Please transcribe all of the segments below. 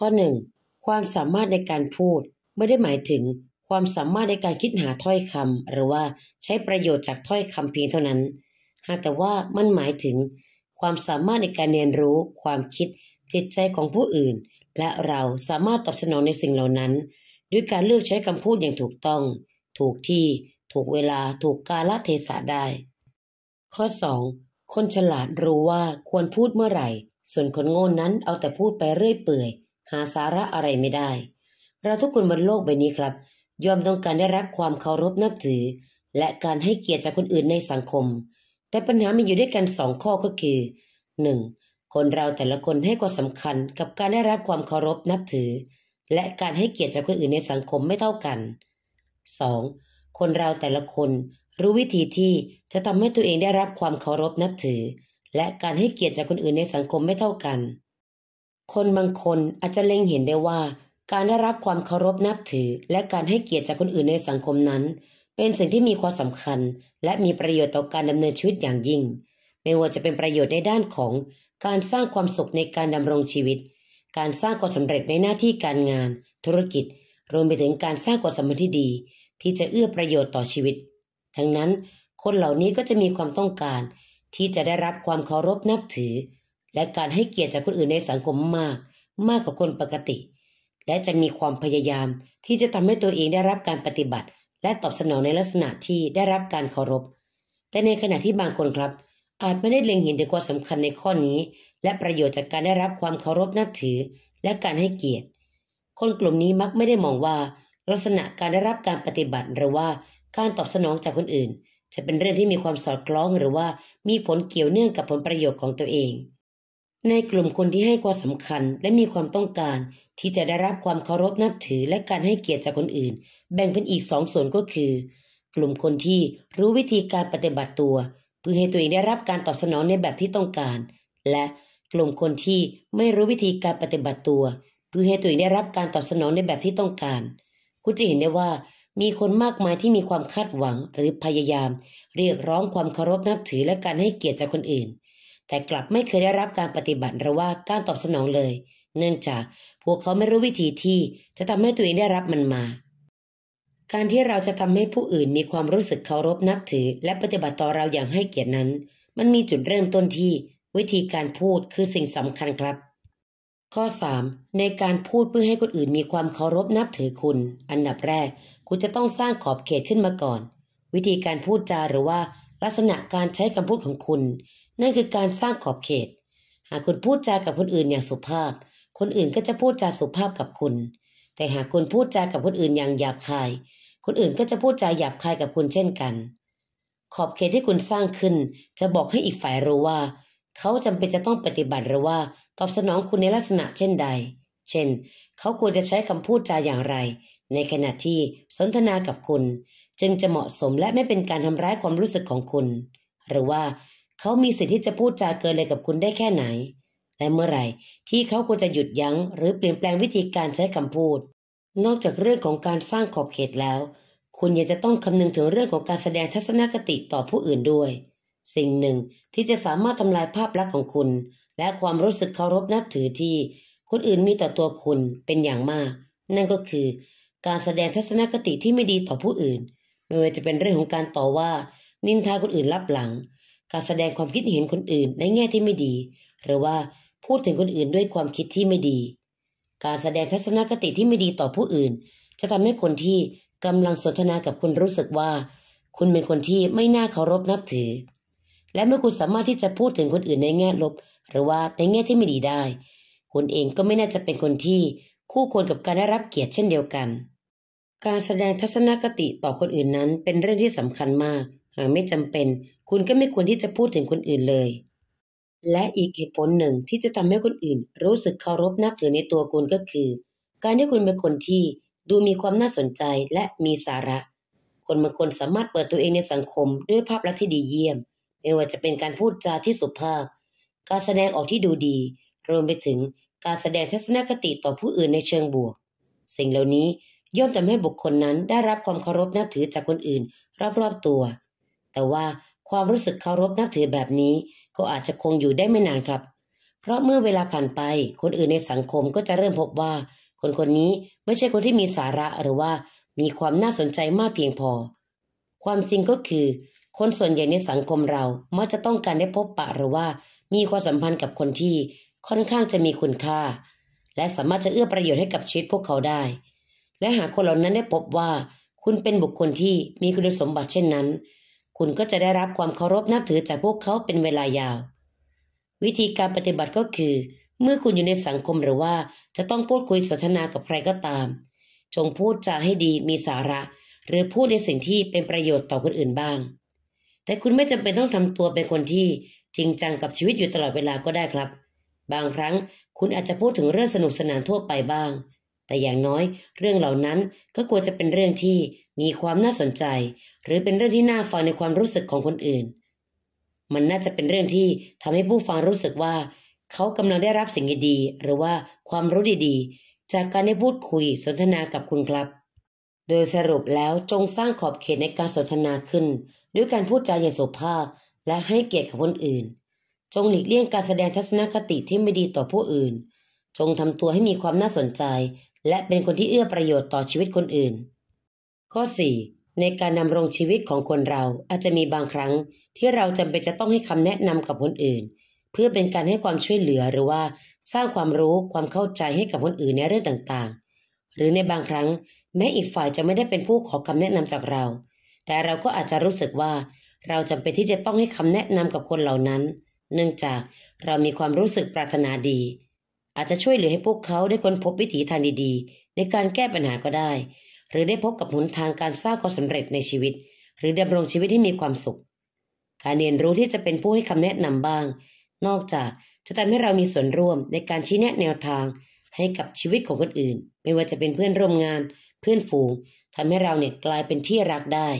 ข้อหนึ่งความสามารถในการพูดไม่ได้หมายถึง ความสามารถในการคิดหาถ้อยคำหรือว่าใช้ประโยชน์จากถ้อยคำเพียงเท่านั้น หากแต่ว่ามันหมายถึง ความสามารถในการเรียนรู้ ความคิดจิตใจของผู้อื่น และเราสามารถตอบสนองในสิ่งเหล่านั้น ด้วยการเลือกใช้คำพูดอย่างถูกต้อง ถูกที่ถูกเวลาถูกกาลเทศะได้ ข้อ 2. คนฉลาดรู้ว่าควรพูดเมื่อไหร่ ส่วนคนโง่นั้นเอาแต่พูดไปเรื่อยเปื่อยหาสาระอะไรไม่ได้ เราทุกคนบนโลกใบนี้ครับย่อมต้องการได้รับความเคารพนับถือ และการให้เกียรติจากคนอื่นในสังคม แต่ปัญหามีอยู่ด้วยกันสองข้อก็คือ 1. คนเราแต่ละคนให้ความสำคัญกับการได้รับความเคารพนับถือ และการให้เกียรติจากคนอื่นในสังคมไม่เท่ากัน 2. คนเราแต่ละคน รู้วิธีที่จะทำให้ตัวเองได้รับความเคารพนับถือ และการให้เกียรติจากคนอื่นในสังคมไม่เท่ากันคนบางคนอาจจะเล็งเห็นได้ว่า การได้รับความเคารพนับถือ และการให้เกียรติจากคนอื่นในสังคมนั้น เป็นสิ่งที่มีความสำคัญ และมีประโยชน์ต่อการดำเนินชีวิตอย่างยิ่งไม่ว่าจะเป็นประโยชน์ในด้านของการสร้างความสุขในการดำรงชีวิต การสร้างความสำเร็จในหน้าที่การงาน ธุรกิจรวมไปถึงการสร้างความสัมพันธ์ที่ดี ที่จะเอื้อประโยชน์ต่อชีวิต ทั้งนั้น คนเหล่านี้ก็จะมีความต้องการ ที่จะได้รับความเคารพนับถือและการให้เกียรติจากคนอื่นในสังคมมาก มากกว่าคนปกติ และจะมีความพยายามที่จะทำให้ตัวเองได้รับการปฏิบัติ และตอบสนองในลักษณะที่ได้รับการเคารพ แต่ในขณะที่บางคนครับ อาจไม่ได้เล็งเห็นถึงความสำคัญในข้อนี้ และประโยชน์จากการได้รับความเคารพนับถือ และการให้เกียรติ คนกลุ่มนี้มักไม่ได้มองว่า ลักษณะการได้รับการปฏิบัติหรือว่า การตอบสนองจากคนอื่น จะเป็นเรื่องที่มีความสอดคล้องหรือว่ามีผลเกี่ยวเนื่องกับผลประโยชน์ของตัวเองในกลุ่มคนที่ให้ความสำคัญและมีความต้องการ ที่จะได้รับความเคารพนับถือและการให้เกียรติจากคนอื่น แบ่งเป็นอีกสองส่วนก็คือ กลุ่มคนที่รู้วิธีการปฏิบัติตัว เพื่อให้ตัวเองได้รับการตอบสนองในแบบที่ต้องการ และกลุ่มคนที่ไม่รู้วิธีการปฏิบัติตัว เพื่อให้ตัวเองได้รับการตอบสนองในแบบที่ต้องการ คุณจะเห็นได้ว่า มีคนมากมายที่มีความคาดหวังหรือพยายามเรียกร้องความเคารพนับถือและการให้เกียรติจากคนอื่นแต่กลับไม่เคยได้รับการปฏิบัติหรือว่าการตอบสนองเลย เนื่องจากพวกเขาไม่รู้วิธีที่จะทำให้ตัวเองได้รับมันมา การที่เราจะทำให้ผู้อื่นมีความรู้สึกเคารพนับถือ และปฏิบัติต่อเราอย่างให้เกียรตินั้น มันมีจุดเริ่มต้นที่ วิธีการพูดคือสิ่งสำคัญครับ ข้อ 3. ในการพูดเพื่อให้คนอื่นมีความเคารพนับถือคุณ อันดับแรกคุณจะต้องสร้างขอบเขตขึ้นมาก่อน วิธีการพูดจาหรือว่า ลักษณะการใช้คำพูดของคุณนั่นคือการสร้างขอบเขต หากคุณพูดจา กับคนอื่นอย่างสุภาพ คนอื่นก็จะพูดจาสุภาพกับคุณ แต่หากคุณพูดจา กับคนอื่นอย่างหยาบคาย คนอื่นก็จะพูดจาหยาบคายกับคุณเช่นกัน ขอบเขตที่คุณสร้างขึ้น จะบอกให้อีกฝ่ายรู้ว่า เขาจำเป็นจะต้องปฏิบัติหรือว่า ตอบสนองคุณในลักษณะเช่นใด เช่น เขาควรจะใช้คำพูดจาอย่างไร ในขณะที่สนทนา กับคุณ จึงจะเหมาะสมและไม่เป็นการทำร้ายความรู้สึกของคุณ หรือว่าเขามีสิทธิ์ที่จะพูดจาเกินเลยกับคุณได้แค่ไหน และเมื่อไหร่ ที่เขาควรจะหยุดยัง้งหรือเปลี่ยนแปลงวิธีการใช้คำพูด นอกจากเรื่องของการสร้างขอบเขตแล้ว คุณยังจะต้องคำนึงถึงเรื่องของการแสดงทัศนคติต่อผู้อื่นด้วย สิ่งหนึ่งที่จะสามารถทำลายภาพลักษณ์ของคุณ และความรู้สึกเคารพนับถือที่ คนอื่นมีต่อตัวคุณเป็นอย่างมาก นั่นก็คือ การแสดงทัศนคติที่ไม่ดีต่อผู้อื่น ไม่ว่าจะเป็นเรื่องของการต่อว่า นินทาคนอื่นลับหลังการแสดงความคิดเห็นคนอื่นในแง่ที่ไม่ดี หรือว่าพูดถึงคนอื่นด้วยความคิดที่ไม่ดี การแสดงทัศนคติที่ไม่ดีต่อผู้อื่น จะทำให้คนที่กำลังสนทนากับคุณรู้สึกว่า คุณเป็นคนที่ไม่น่าเคารพนับถือ และเมื่อคุณสามารถที่จะพูดถึงคนอื่นในแง่ลบ หรือว่าในแง่ที่ไม่ดีได้คุณเองก็ไม่น่าจะเป็นคนที่คู่ควรกับการได้รับเกียรติเช่นเดียวกัน การแสดงทัศนคติต่อคนอื่นนั้นเป็นเรื่องที่สำคัญมาก หากไม่จำเป็นคุณก็ไม่ควรที่จะพูดถึงคนอื่นเลย และอีกเหตุผลหนึ่งที่จะทำให้คนอื่น รู้สึกเคารพนับถือในตัวคุณก็คือ การที่คุณเป็นคนที่ดูมีความน่าสนใจและมีสาระ คนบางคนสามารถเปิดตัวเองในสังคมด้วยภาพลักษณ์ที่ดีเยี่ยม ไม่ว่าจะเป็นการพูดจาที่สุภาพ การแสดงออกที่ดูดี รวมไปถึงการแสดงทัศนคติต่อผู้อื่นในเชิงบวก สิ่งเหล่านี้ย่อมทำให้บุคคลนั้นได้รับความเคารพนับถือจากคนอื่นรอบๆตัว แต่ว่าความรู้สึกเคารพนับถือแบบนี้ก็อาจจะคงอยู่ได้ไม่นานครับ เพราะเมื่อเวลาผ่านไปคนอื่นในสังคมก็จะเริ่มพบว่า คนคนนี้ไม่ใช่คนที่มีสาระหรือว่ามีความน่าสนใจมากเพียงพอ ความจริงก็คือ คนส่วนใหญ่ในสังคมเรามักจะต้องการได้พบปะหรือว่ามีความสัมพันธ์กับคนที่ค่อนข้างจะมีคุณค่า และสามารถจะเอื้อประโยชน์ให้กับชีวิตพวกเขาได้ และหากคนเหล่านั้นได้พบว่า คุณเป็นบุคคลที่มีคุณสมบัติเช่นนั้นคุณก็จะได้รับความเคารพนับถือจากพวกเขาเป็นเวลายาว วิธีการปฏิบัติก็คือ เมื่อคุณอยู่ในสังคมหรือว่าจะต้องพูดคุยสนทนากับใครก็ตามจงพูดจาให้ดีมีสาระหรือพูดในสิ่งที่เป็นประโยชน์ต่อคนอื่นบ้าง แต่คุณไม่จำเป็นต้องทำตัวเป็นคนที่จริงจังกับชีวิตอยู่ตลอดเวลาก็ได้ครับ บางครั้งคุณอาจจะพูดถึงเรื่องสนุกสนานทั่วไปบ้าง แต่อย่างน้อยเรื่องเหล่านั้นก็ควรจะเป็นเรื่องที่มีความน่าสนใจหรือเป็นเรื่องที่น่าฟังในความรู้สึกของคนอื่น มันน่าจะเป็นเรื่องที่ทำให้ผู้ฟังรู้สึกว่า เขากำลังได้รับสิ่งดีๆหรือว่าความรู้ดีๆ จากการได้พูดคุยสนทนากับคุณครับ โดยสรุปแล้วจงสร้างขอบเขตในการสนทนาขึ้นด้วยการพูดจาอย่างสุภาพและให้เกียรติกับคนอื่น จงหลีกเลี่ยงการแสดงทัศนคติที่ไม่ดีต่อผู้อื่น จงทำตัวให้มีความน่าสนใจ และเป็นคนที่เอื้อประโยชน์ต่อชีวิตคนอื่น ข้อ4ในการดำรงชีวิตของคนเราอาจจะมีบางครั้งที่เราจำเป็นจะต้องให้คำแนะนำกับคนอื่น เพื่อเป็นการให้ความช่วยเหลือหรือว่าสร้างความรู้ ความเข้าใจให้กับคนอื่นในเรื่องต่างๆ หรือในบางครั้งแม้อีกฝ่ายจะไม่ได้เป็นผู้ขอคำแนะนำจากเรา แต่เราก็อาจจะรู้สึกว่า เราจำเป็นที่จะต้องให้คำแนะนำกับคนเหล่านั้น เนื่องจากเรามีความรู้สึกปรารถนาดี อาจจะช่วยเหลือให้พวกเขาได้ค้นพบวิถีทางดีๆในการแก้ปัญหาก็ได้หรือได้พบกับหนทางการสร้างความสำเร็จในชีวิต หรือดำรงชีวิตที่มีความสุข การเรียนรู้ที่จะเป็นผู้ให้คำแนะนำบ้าง นอกจากจะทำให้เรามีส่วนร่วมในการชี้แนะแนวทาง ให้กับชีวิตของคนอื่น ไม่ว่าจะเป็นเพื่อนร่วมงาน เพื่อนฝูงทำให้เราเนี่ยกลายเป็นที่รักได้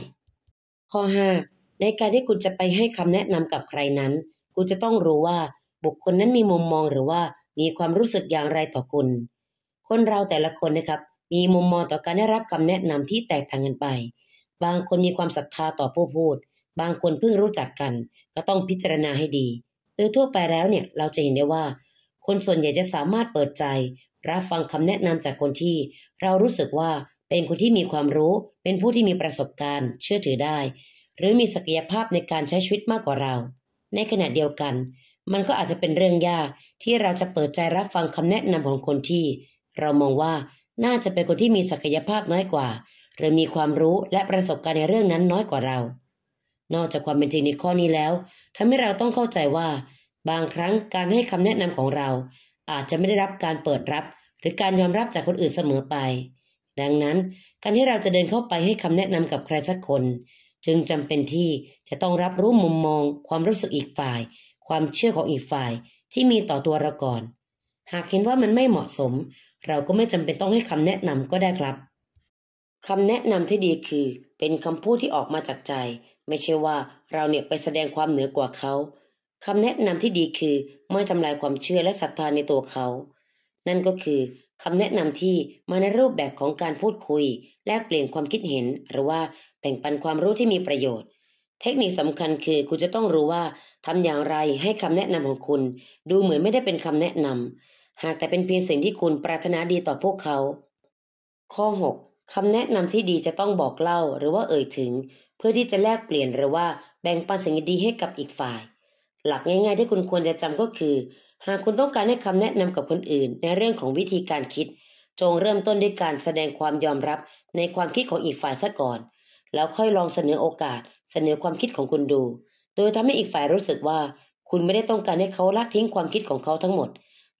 ข้อ5ในการที่คุณจะไปให้คำแนะนำกับใครนั้นคุณจะต้องรู้ว่าบุคคลนั้นมีมุมมองหรือว่า มีความรู้สึกอย่างไรต่อคุณ คนเราแต่ละคนนะครับมีมุมมองต่อการได้รับคำแนะนำที่แตกต่างกันไป บางคนมีความศรัทธาต่อผู้พูด บางคนเพิ่งรู้จักกัน ก็ต้องพิจารณาให้ดี โดยทั่วไปแล้วเนี่ย เราจะเห็นได้ว่า คนส่วนใหญ่จะสามารถเปิดใจ รับฟังคำแนะนำจากคนที่ เรารู้สึกว่าเป็นคนที่มีความรู้ เป็นผู้ที่มีประสบการณ์ เชื่อถือได้ หรือมีศักยภาพในการใช้ชีวิตมากกว่าเรา ในขณะเดียวกัน มันก็อาจจะเป็นเรื่องยากที่เราจะเปิดใจรับฟังคำแนะนำของคนที่ เรามองว่าน่าจะเป็นคนที่มีศักยภาพน้อยกว่า หรือมีความรู้และประสบการณ์ในเรื่องนั้นน้อยกว่าเรา นอกจากความเป็นจริงในข้อนี้แล้ว ทำให้เราต้องเข้าใจว่าบางครั้งการให้คำแนะนำของเรา อาจจะไม่ได้รับการเปิดรับ หรือการยอมรับจากคนอื่นเสมอไป ดังนั้นการที่เราจะเดินเข้าไปให้คำแนะนำกับใครสักคน จึงจำเป็นที่จะต้องรับรู้มุมมอง ความรู้สึกอีกฝ่าย ความเชื่อของอีกฝ่ายที่มีต่อตัวเราก่อน หากเห็นว่ามันไม่เหมาะสมเราก็ไม่จำเป็นต้องให้คำแนะนำก็ได้ครับคำแนะนำที่ดีคือเป็นคำพูดที่ออกมาจากใจ ไม่ใช่ว่าเราเนี่ยไปแสดงความเหนือกว่าเขาคำแนะนำที่ดีคือ ไม่ทำลายความเชื่อและศรัทธาในตัวเขา นั่นก็คือคำแนะนำที่มาในรูปแบบของการพูดคุย แลกเปลี่ยนความคิดเห็น หรือว่าแบ่งปันความรู้ที่มีประโยชน์ เทคนิคสำคัญคือคุณจะต้องรู้ว่าทำอย่างไรให้คำแนะนำของคุณ ดูเหมือนไม่ได้เป็นคำแนะนำหากแต่เป็นเพียงสิ่งที่คุณปรารถนาดีต่อพวกเขา ข้อ 6. คำแนะนำที่ดีจะต้องบอกเล่าหรือว่าเอ่ยถึง เพื่อที่จะแลกเปลี่ยนหรือว่าแบ่งปันสิ่งดีให้กับอีกฝ่าย หลักง่ายๆที่คุณควรจะจำก็คือ หากคุณต้องการให้คำแนะนำกับคนอื่นในเรื่องของวิธีการคิด จงเริ่มต้นด้วยการแสดงความยอมรับในความคิดของอีกฝ่ายซะก่อน แล้วค่อยลองเสนอโอกาสเสนอความคิดของคุณดู โดยทำให้อีกฝ่ายรู้สึกว่า คุณไม่ได้ต้องการให้เขาละทิ้งความคิดของเขาทั้งหมด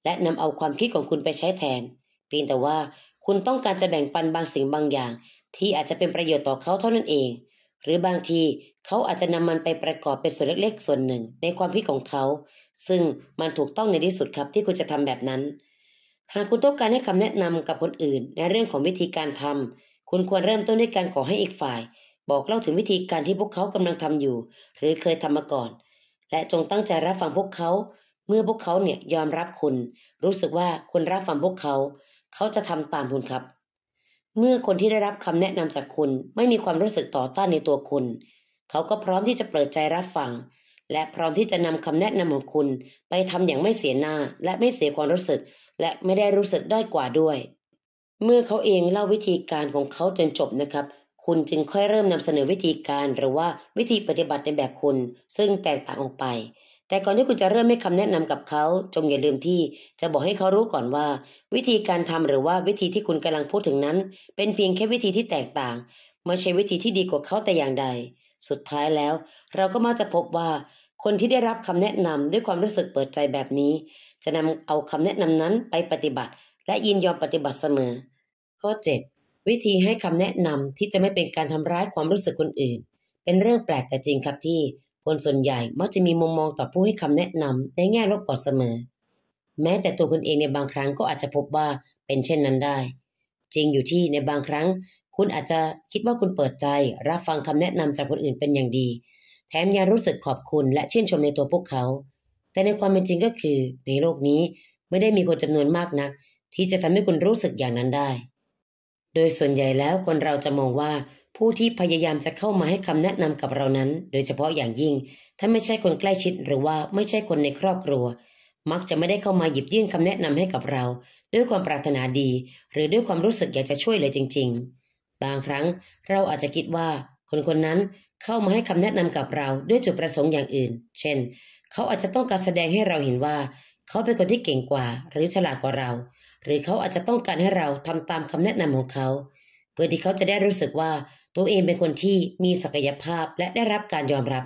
และนำเอาความคิดของคุณไปใช้แทน เพียงแต่ว่าคุณต้องการจะแบ่งปันบางสิ่งบางอย่าง ที่อาจจะเป็นประโยชน์ต่อเขาเท่านั้นเอง หรือบางทีเขาอาจจะนำมันไปประกอบเป็นส่วนเล็ก ๆ ส่วนหนึ่งในความคิดของเขา ซึ่งมันถูกต้องในที่สุดครับ ที่คุณจะทำแบบนั้น หากคุณต้องการให้คำแนะนำกับคนอื่นในเรื่องของวิธีการทำคุณควรเริ่มต้นด้วยการขอให้อีกฝ่าย บอกเล่าถึงวิธีการที่พวกเขากำลังทำอยู่ หรือเคยทำมาก่อน และจงตั้งใจรับฟังพวกเขาเมื่อพวกเขาเนี่ยยอมรับคุณ รู้สึกว่าคุณรับฟังพวกเขา เขาจะทำตามคุณครับ เมื่อคนที่ได้รับคำแนะนำจากคุณไม่มีความรู้สึกต่อต้านในตัวคุณ เขาก็พร้อมที่จะเปิดใจรับฟัง และพร้อมที่จะนำคำแนะนำของคุณ ไปทำอย่างไม่เสียหน้าและไม่เสียความรู้สึก และไม่ได้รู้สึกด้อยกว่าด้วย เมื่อเขาเองเล่าวิธีการของเขาจนจบนะครับ คุณจึงค่อยเริ่มนำเสนอวิธีการหรือว่าวิธีปฏิบัติในแบบคุณ ซึ่งแตกต่างออกไปแต่ก่อนที่คุณจะเริ่มให้คำแนะนำกับเขา จงอย่าลืมที่จะบอกให้เขารู้ก่อนว่า วิธีการทำหรือว่าวิธีที่คุณกำลังพูดถึงนั้น เป็นเพียงแค่วิธีที่แตกต่างไม่ใช่วิธีที่ดีกว่าเขาแต่อย่างใด สุดท้ายแล้วเราก็มักจะพบว่า คนที่ได้รับคำแนะนำด้วยความรู้สึกเปิดใจแบบนี้ จะนำเอาคำแนะนำนั้นไปปฏิบัติ และยินยอมปฏิบัติเสมอ ข้อ7วิธีให้คำแนะนำที่จะไม่เป็นการทำร้ายความรู้สึกคนอื่น เป็นเรื่องแปลกแต่จริงครับที่คนส่วนใหญ่มักจะมีมุมมองต่อผู้ให้คำแนะนำในแง่ลบก่อเสมอ แม้แต่ตัวคุณเองในบางครั้งก็อาจจะพบว่าเป็นเช่นนั้นได้ จริงอยู่ที่ในบางครั้งคุณอาจจะคิดว่าคุณเปิดใจรับฟังคำแนะนำจากคนอื่นเป็นอย่างดี แถมยังรู้สึกขอบคุณและชื่นชมในตัวพวกเขา แต่ในความเป็นจริงก็คือในโลกนี้ไม่ได้มีคนจำนวนมากนัก ที่จะทำให้คุณรู้สึกอย่างนั้นได้ โดยส่วนใหญ่แล้วคนเราจะมองว่าผู้ที่พยายามจะเข้ามาให้คำแนะนำกับเรานั้น โดยเฉพาะอย่างยิ่ง ถ้าไม่ใช่คนใกล้ชิดหรือว่าไม่ใช่คนในครอบครัว มักจะไม่ได้เข้ามาหยิบยื่นคำแนะนำให้กับเรา ด้วยความปรารถนาดี หรือด้วยความรู้สึกอยากจะช่วยเลยจริงๆ บางครั้งเราอาจจะคิดว่าคนคนนั้นเข้ามาให้คำแนะนำกับเราด้วยจุดประสงค์อย่างอื่น เช่น เขาอาจจะต้องการแสดงให้เราเห็นว่า เขาเป็นคนที่เก่งกว่า หรือฉลาดกว่าเรา หรือเขาอาจจะต้องการให้เราทำตามคำแนะนำของเขาเพื่อที่เขาจะได้รู้สึกว่าตัวเองเป็นคนที่มีศักยภาพและได้รับการยอมรับ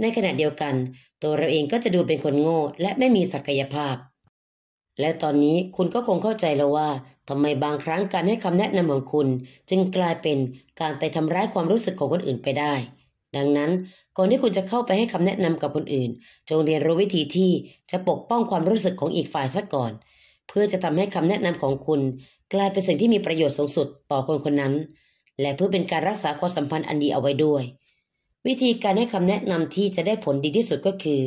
ในขณะเดียวกัน ตัวเราเองก็จะดูเป็นคนโง่และไม่มีศักยภาพ และตอนนี้คุณก็คงเข้าใจแล้วว่าทำไมบางครั้งการให้คำแนะนำของคุณ จึงกลายเป็นการไปทำร้ายความรู้สึกของคนอื่นไปได้ ดังนั้นก่อนที่คุณจะเข้าไปให้คำแนะนำกับคนอื่น จงเรียนรู้วิธีที่จะปกป้องความรู้สึกของอีกฝ่ายซะก่อน เพื่อจะทำให้คำแนะนำของคุณ กลายเป็นสิ่งที่มีประโยชน์สูงสุดต่อคนคนนั้นและเพื่อเป็นการรักษาความสัมพันธ์อันดีเอาไว้ด้วย วิธีการให้คำแนะนำที่จะได้ผลดีที่สุดก็คือ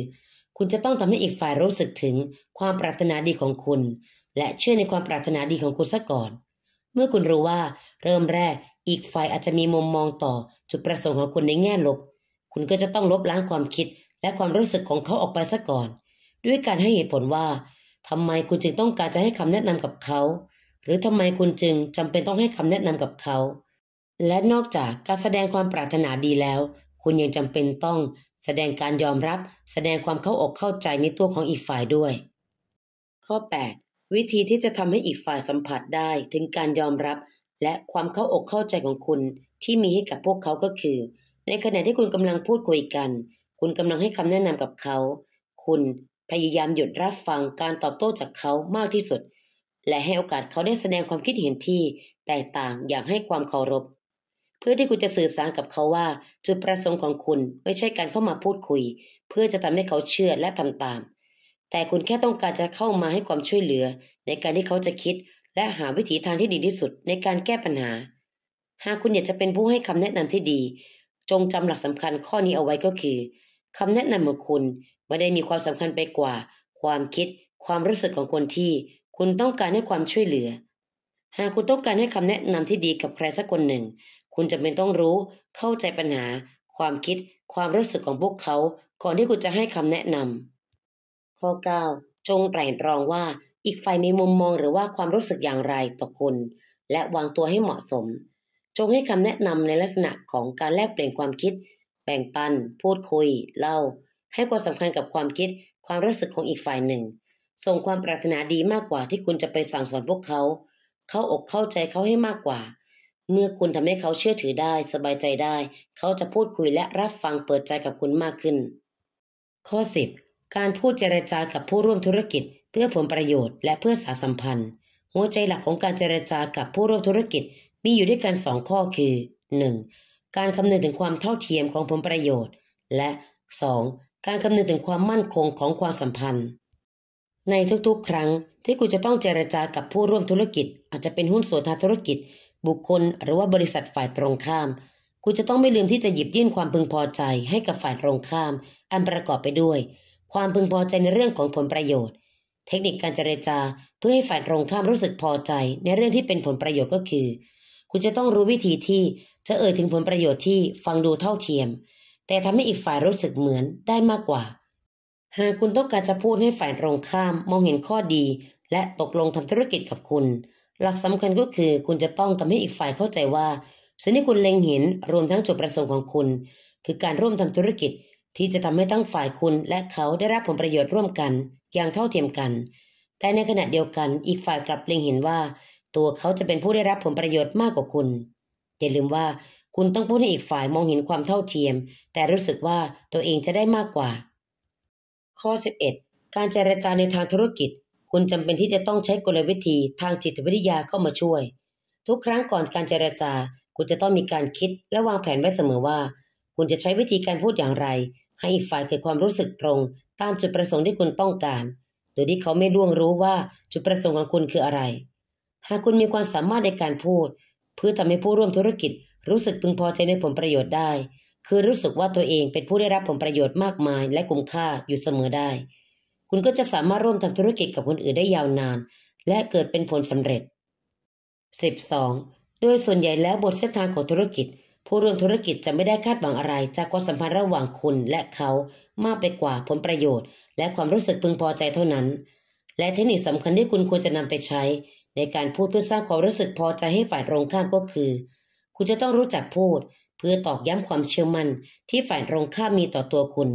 คุณจะต้องทำให้อีกฝ่ายรู้สึกถึงความปรารถนาดีของคุณ และเชื่อในความปรารถนาดีของคุณซะก่อน เมื่อคุณรู้ว่า เริ่มแรกอีกฝ่ายอาจจะมีมุมมองต่อจุดประสงค์ของคุณในแง่ลบ คุณก็จะต้องลบล้างความคิดและความรู้สึกของเขาออกไปซะก่อน ด้วยการให้เหตุผลว่าทำไมคุณจึงต้องการจะให้คำแนะนำกับเขา หรือทำไมคุณจึงจำเป็นต้องให้คำแนะนำกับเขาและนอกจากการแสดงความปรารถนาดีแล้ว คุณยังจำเป็นต้อง แสดงการยอมรับ แสดงความเข้าอกเข้าใจในตัวของอีกฝ่ายด้วย ข้อ8วิธีที่จะทำให้อีกฝ่ายสัมผัสได้ถึงการยอมรับและความเข้าอกเข้าใจของคุณที่มีให้กับพวกเขาก็คือ ในขณะที่คุณกำลังพูดคุยกัน คุณกำลังให้คำแนะนำกับเขา คุณพยายามหยุดรับฟังการตอบโต้จากเขามากที่สุด และให้โอกาสเขาได้แสดงความคิดเห็นที่แตกต่างอย่างให้ความเคารพพื่อที่คุณจะสื่อสารกับเขาว่า จุดประสงค์ของคุณไม่ใช่การเข้ามาพูดคุย เพื่อจะทำให้เขาเชื่อและทำตาม แต่คุณแค่ต้องการจะเข้ามาให้ความช่วยเหลือ ในการที่เขาจะคิด และหาวิธีทางที่ดีที่สุด ในการแก้ปัญหา หากคุณอยากจะเป็นผู้ให้คำแนะนำที่ดี จงจำหลักสำคัญข้อนี้เอาไว้ก็คือ คำแนะนำของคุณไม่ได้มีความสำคัญไปกว่า ความคิด ความรู้สึกของคนที่คุณต้องการให้ความช่วยเหลือ หากคุณต้องการให้คำแนะนำที่ดีกับใครสักคนหนึ่งคุณจะเป็นต้องรู้ เข้าใจปัญหา ความคิด ความรู้สึกของพวกเขา ก่อนที่คุณจะให้คำแนะนำข้อ 9 จงไตร่ตรองว่า อีกฝ่ายมีมุมมองหรือว่าความรู้สึกอย่างไรต่อคุณ และวางตัวให้เหมาะสม จงให้คำแนะนำในลักษณะของการแลกเปลี่ยนความคิดแบ่งปัน พูดคุย เล่า ให้ความสำคัญกับความคิด ความรู้สึกของอีกฝ่ายหนึ่ง ส่งความปรารถนาดีมากกว่า ที่คุณจะไปสั่งสอนพวกเขา เข้าอกเข้าใจเขาให้มากกว่าเมื่อคุณทำให้เขาเชื่อถือได้ สบายใจได้ เขาจะพูดคุยและรับฟังเปิดใจกับคุณมากขึ้น ข้อ10การพูดเจรจากับผู้ร่วมธุรกิจ เพื่อผลประโยชน์และเพื่อสาสัมพันธ์ หัวใจหลักของการเจรจากับผู้ร่วมธุรกิจมีอยู่ด้วยกันสองข้อคือ 1. การคำนึงถึงความเท่าเทียมของผลประโยชน์ และ 2. การคำนึงถึงความมั่นคงของความสัมพันธ์ ในทุก ๆครั้งที่คุณจะต้องเจรจากับผู้ร่วมธุรกิจ อาจจะเป็นหุ้นส่วนทางธุรกิจบุคคลหรือว่าบริษัทฝ่ายตรงข้าม คุณจะต้องไม่ลืมที่จะหยิบยื่นความพึงพอใจ ให้กับฝ่ายตรงข้าม อันประกอบไปด้วย ความพึงพอใจในเรื่องของผลประโยชน์ เทคนิคการเจรจาเพื่อให้ฝ่ายตรงข้ามรู้สึกพอใจในเรื่องที่เป็นผลประโยชน์ก็คือ คุณจะต้องรู้วิธีที่ จะเอ่ยถึงผลประโยชน์ที่ฟังดูเท่าเทียม แต่ทำให้อีกฝ่ายรู้สึกเหมือนได้มากกว่าหากคุณต้องการจะพูดให้ฝ่ายตรงข้ามมองเห็นข้อดี และตกลงทำธุรกิจกับคุณหลักสำคัญก็คือคุณจะต้องทำให้อีกฝ่ายเข้าใจว่าสิ่งที่คุณเล็งเห็น รวมทั้งจุดประสงค์ของคุณ คือการร่วมทำธุรกิจที่จะทำให้ทั้งฝ่ายคุณ และเขาได้รับผลประโยชน์ร่วมกัน อย่างเท่าเทียมกัน แต่ในขณะเดียวกันอีกฝ่ายกลับเล็งเห็นว่า ตัวเขาจะเป็นผู้ได้รับผลประโยชน์มากกว่าคุณ อย่าลืมว่าคุณต้องพูดให้อีกฝ่ายมองเห็นความเท่าเทียม แต่รู้สึกว่าตัวเองจะได้มากกว่า ข้อ 11 การเจรจาในทางธุรกิจคุณจำเป็นที่จะต้องใช้กลวิธีทางจิตวิทยาเข้ามาช่วย ทุกครั้งก่อนการเจรจาคุณจะต้องมีการคิด และวางแผนไว้เสมอว่า คุณจะใช้วิธีการพูดอย่างไร ให้อีกฝ่ายเกิดความรู้สึกตรง ตามจุดประสงค์ที่คุณต้องการ โดยที่เขาไม่ล่วงรู้ว่าจุดประสงค์ของคุณคืออะไร หากคุณมีความสามารถในการพูด เพื่อทำให้ผู้ร่วมธุรกิจ รู้สึกพึงพอใจในผลประโยชน์ได้ คือรู้สึกว่าตัวเองเป็นผู้ได้รับผลประโยชน์มากมาย และคุ้มค่าอยู่เสมอได้คุณก็จะสามารถร่วมทำธุรกิจกับคนอื่นได้ยาวนาน และเกิดเป็นผลสำเร็จ 12. โดยส่วนใหญ่แล้วบทเส้นทางของธุรกิจ ผู้ร่วมธุรกิจจะไม่ได้คาดหวังอะไร จากความสัมพันธ์ระหว่างคุณและเขามากไปกว่าผลประโยชน์ และความรู้สึกพึงพอใจเท่านั้น และเทคนิคสำคัญที่คุณควรจะนำไปใช้ ในการพูดเพื่อสร้างความรู้สึกพอใจให้ฝ่ายตรงข้ามก็คือ คุณจะต้องรู้จักพูด เพื่อตอกย้ำความเชื่อมั่นที่ฝ่ายตรงข้ามมีต่อตัวคุณ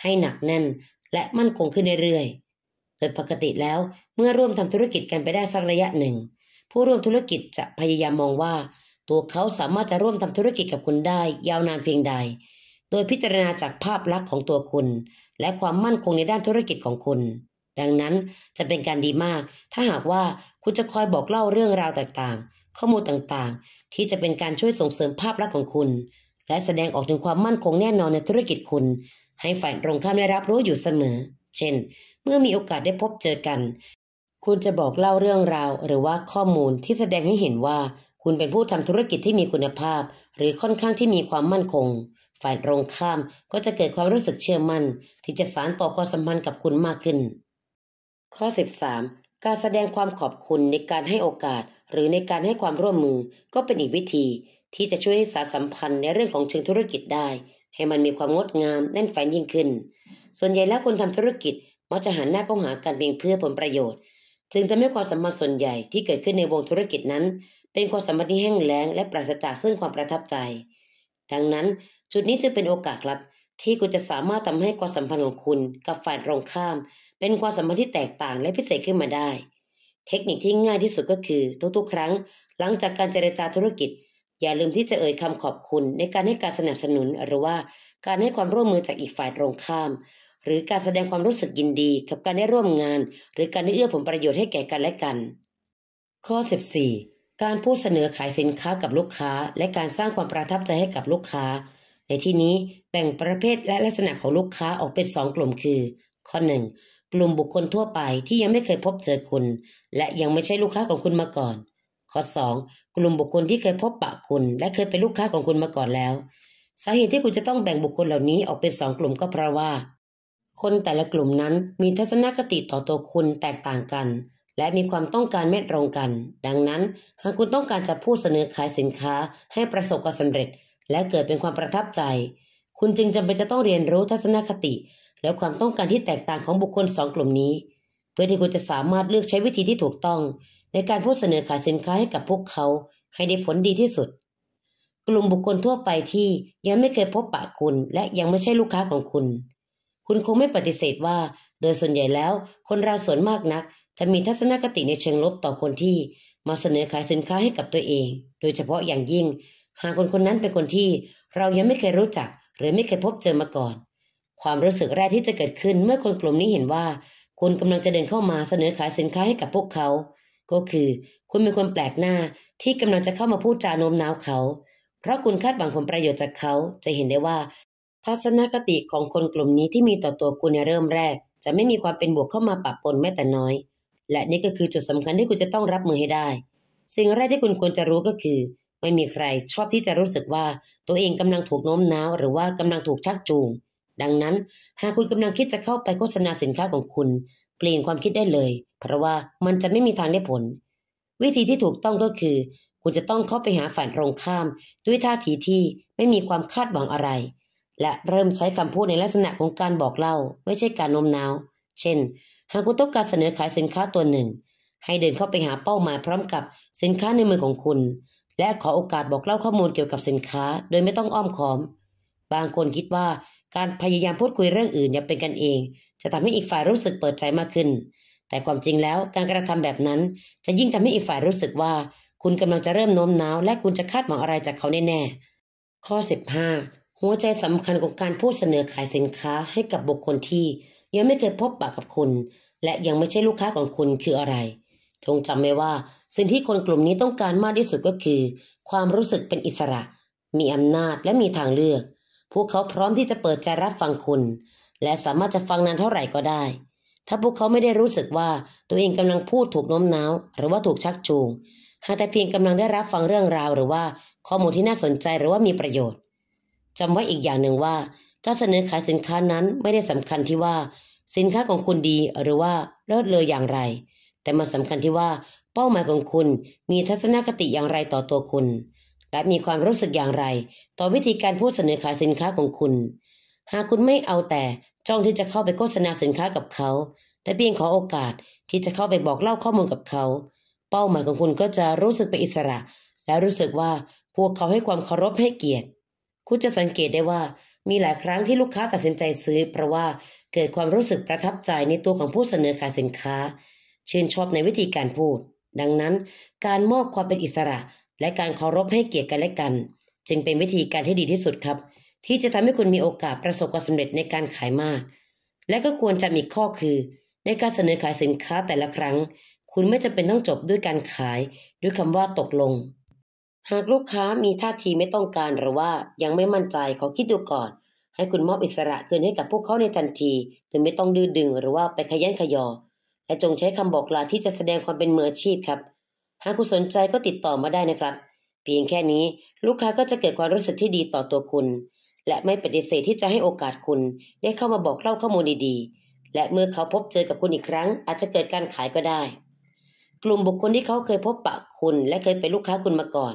ให้หนักแน่นและมั่นคงขึ้นเรื่อยๆโดยปกติแล้วเมื่อร่วมทำธุรกิจกันไปได้สักระยะหนึ่ง ผู้ร่วมธุรกิจจะพยายามมองว่า ตัวเขาสามารถจะร่วมทำธุรกิจกับคุณได้ยาวนานเพียงใด โดยพิจารณาจากภาพลักษณ์ของตัวคุณ และความมั่นคงในด้านธุรกิจของคุณ ดังนั้นจะเป็นการดีมาก ถ้าหากว่าคุณจะคอยบอกเล่าเรื่องราวต่างๆ ข้อมูลต่างๆ ที่จะเป็นการช่วยส่งเสริมภาพลักษณ์ของคุณ และแสดงออกถึงความมั่นคงแน่นอนในธุรกิจคุณให้ฝ่ายตรงข้ามได้รับรู้อยู่เสมอ เช่น เมื่อมีโอกาสได้พบเจอกัน คุณจะบอกเล่าเรื่องราวหรือว่าข้อมูลที่แสดงให้เห็นว่าคุณเป็นผู้ทำธุรกิจที่มีคุณภาพ หรือค่อนข้างที่มีความมั่นคง ฝ่ายตรงข้ามก็จะเกิดความรู้สึกเชื่อมั่น ที่จะสานต่อความสัมพันธ์กับคุณมากขึ้น ข้อ 13 การแสดงความขอบคุณในการให้โอกาสหรือในการให้ความร่วมมือก็เป็นอีกวิธี ที่จะช่วยให้สารสัมพันธ์ในเรื่องของเชิงธุรกิจได้ให้มันมีความงดงามแน่นแฟนยิ่งขึ้น ส่วนใหญ่แล้วคนทำธุรกิจมักจะหันหน้าเข้าหากันเพียงเพื่อผลประโยชน์ จึงทำให้ความสัมพันธ์ส่วนใหญ่ที่เกิดขึ้นในวงธุรกิจนั้น เป็นความสัมพันธ์ที่แห้งแล้งและปราศจากซึ่งความประทับใจ ดังนั้น จุดนี้จึงเป็นโอกาสครับ ที่คุณจะสามารถทำให้ความสัมพันธ์ของคุณ กับฝ่ายตรงข้าม เป็นความสัมพันธ์ที่แตกต่างและพิเศษขึ้นมาได้ เทคนิคที่ง่ายที่สุดก็คือทุกๆครั้ง หลังจากการเจรจาธุรกิจอย่าลืมที่จะเอ่ยคำขอบคุณในการให้การสนับสนุนหรือว่าการให้ความร่วมมือจากอีกฝ่ายตรงข้าม หรือการแสดงความรู้สึกยินดี กับการได้ร่วมงาน หรือการได้เอื้อผลประโยชน์ให้แก่กันและกันข้อ14การพูดเสนอขายสินค้ากับลูกค้า และการสร้างความประทับใจให้กับลูกค้า ในที่นี้แบ่งประเภทและลักษณะของลูกค้าออกเป็น 2 กลุ่ม คือ ข้อ1กลุ่มบุคคลทั่วไปที่ยังไม่เคยพบเจอคุณ และยังไม่ใช่ลูกค้าของคุณมาก่อนข้อ2กลุ่มบุคคลที่เคยพบปะคุณ และเคยเป็นลูกค้าของคุณมาก่อนแล้ว สาเหตุที่คุณจะต้องแบ่งบุคคลเหล่านี้ออกเป็นสองกลุ่มก็เพราะว่า คนแต่ละกลุ่มนั้นมีทัศนคติต่อตัวคุณแตกต่างกัน และมีความต้องการไม่ตรงกัน ดังนั้นหากคุณต้องการจะพูดเสนอขายสินค้า ให้ประสบความสำเร็จ และเกิดเป็นความประทับใจ คุณจึงจำเป็นจะต้องเรียนรู้ทัศนคติ และความต้องการที่แตกต่างของบุคคลสองกลุ่มนี้ เพื่อที่คุณจะสามารถเลือกใช้วิธีที่ถูกต้องในการพูดเสนอขายสินค้าให้กับพวกเขาให้ได้ผลดีที่สุด กลุ่มบุคคลทั่วไปที่ยังไม่เคยพบปะคุณและยังไม่ใช่ลูกค้าของคุณ คุณคงไม่ปฏิเสธว่า โดยส่วนใหญ่แล้วคนเราส่วนมากนัก จะมีทัศนคติในเชิงลบต่อคนที่มาเสนอขายสินค้าให้กับตัวเอง โดยเฉพาะอย่างยิ่ง หากคนคนนั้นเป็นคนที่ เรายังไม่เคยรู้จัก หรือไม่เคยพบเจอมาก่อน ความรู้สึกแรกที่จะเกิดขึ้น เมื่อคนกลุ่มนี้เห็นว่าคุณกำลังจะเดินเข้ามาเสนอขายสินค้าให้กับพวกเขาก็คือคุณเป็นคนแปลกหน้าที่กำลังจะเข้ามาพูดจาโน้มน้าวเขา เพราะคุณคาดหวังผลประโยชน์จากเขาจะเห็นได้ว่า ทัศนคติของคนกลุ่มนี้ที่มีต่อตัวคุณในเริ่มแรก จะไม่มีความเป็นบวกเข้ามาปะปนแม้แต่น้อย และนี่ก็คือจุดสำคัญที่คุณจะต้องรับมือให้ได้ สิ่งแรกที่คุณควรจะรู้ก็คือ ไม่มีใครชอบที่จะรู้สึกว่าตัวเองกำลังถูกโน้มน้าวหรือว่ากำลังถูกชักจูง ดังนั้น หากคุณกำลังคิดจะเข้าไปโฆษณาสินค้าของคุณเปลี่ยนความคิดได้เลย เพราะว่ามันจะไม่มีทางได้ผล วิธีที่ถูกต้องก็คือคุณจะต้องเข้าไปหาฝ่ายตรงข้าม ด้วยท่าทีที่ไม่มีความคาดหวังอะไร และเริ่มใช้คำพูดในลักษณะของการบอกเล่าไม่ใช่การโน้มน้าว เช่น หากคุณต้องการเสนอขายสินค้าตัวหนึ่ง ให้เดินเข้าไปหาเป้าหมายพร้อมกับสินค้าในมือของคุณ และขอโอกาสบอกเล่าข้อมูลเกี่ยวกับสินค้า โดยไม่ต้องอ้อมค้อมบางคนคิดว่าการพยายามพูดคุยเรื่องอื่นอย่าเป็นกันเองจะทำให้อีกฝ่ายรู้สึกเปิดใจมากขึ้น แต่ความจริงแล้วการกระทำแบบนั้น จะยิ่งทำให้อีกฝ่ายรู้สึกว่า คุณกำลังจะเริ่มโน้มน้าว และคุณจะคาดหวังอะไรจากเขาแน่แน่ ข้อ 15 หัวใจสำคัญของการพูดเสนอขายสินค้าให้กับบุคคลที่ยังไม่เคยพบปะกับคุณ และยังไม่ใช่ลูกค้าของคุณคืออะไรจงจำไว้ว่า สิ่งที่คนกลุ่มนี้ต้องการมากที่สุดก็คือ ความรู้สึกเป็นอิสระ มีอำนาจและมีทางเลือก พวกเขาพร้อมที่จะเปิดใจรับฟังคุณและสามารถจะฟังนานเท่าไหร่ก็ได้ ถ้าพวกเขาไม่ได้รู้สึกว่าตัวเองกำลังพูดถูกโน้มน้าว หรือว่าถูกชักจูง หากแต่เพียงกำลังได้รับฟังเรื่องราวหรือว่าข้อมูลที่น่าสนใจหรือว่ามีประโยชน์ จำไว้อีกอย่างหนึ่งว่าการเสนอขายสินค้านั้นไม่ได้สำคัญที่ว่า สินค้าของคุณดีหรือว่าเลิศเลออย่างไร แต่มันสาคัญที่ว่าเป้าหมายของคุณมีทัศนคติอย่างไรต่อตัวคุณ และมีความรู้สึกอย่างไร ต่อวิธีการพูดเสนอขายสินค้าของคุณหากคุณไม่เอาแต่จ้องที่จะเข้าไปโฆษณาสินค้ากับเขา แต่เพียงขอโอกาสที่จะเข้าไปบอกเล่าข้อมูลกับเขา เป้าหมายของคุณก็จะรู้สึกเป็นอิสระ และรู้สึกว่าพวกเขาให้ความเคารพให้เกียรติ คุณจะสังเกตได้ว่ามีหลายครั้งที่ลูกค้าตัดสินใจซื้อ เพราะว่าเกิดความรู้สึกประทับใจในตัวของผู้เสนอขายสินค้าชื่นชอบในวิธีการพูด ดังนั้น การมอบความเป็นอิสระและการเคารพให้เกียรติกันและกัน จึงเป็นวิธีการที่ดีที่สุดครับที่จะทำให้คุณมีโอกาสประสบความสำเร็จในการขายมาก และก็ควรจำอีกข้อคือ ในการเสนอขายสินค้าแต่ละครั้ง คุณไม่จำเป็นต้องจบด้วยการขาย ด้วยคำว่าตกลง หากลูกค้ามีท่าทีไม่ต้องการหรือว่ายังไม่มั่นใจขอคิดดูก่อน ให้คุณมอบอิสระเกินให้กับพวกเขาในทันทีโดยไม่ต้องดื้อดึงหรือว่าไปขยันขยอและจงใช้คำบอกลาที่จะแสดงความเป็นมืออาชีพครับ หากคุณสนใจก็ติดต่อมาได้นะครับ เพียงแค่นี้ลูกค้าก็จะเกิดความรู้สึกที่ดีต่อตัวคุณและไม่ปฏิเสธที่จะให้โอกาสคุณได้เข้ามาบอกเล่าข้อมูลดีๆ และเมื่อเขาพบเจอกับคุณอีกครั้ง อาจจะเกิดการขายก็ได้ กลุ่มบุคคลที่เขาเคยพบปะคุณ และเคยเป็นลูกค้าคุณมาก่อน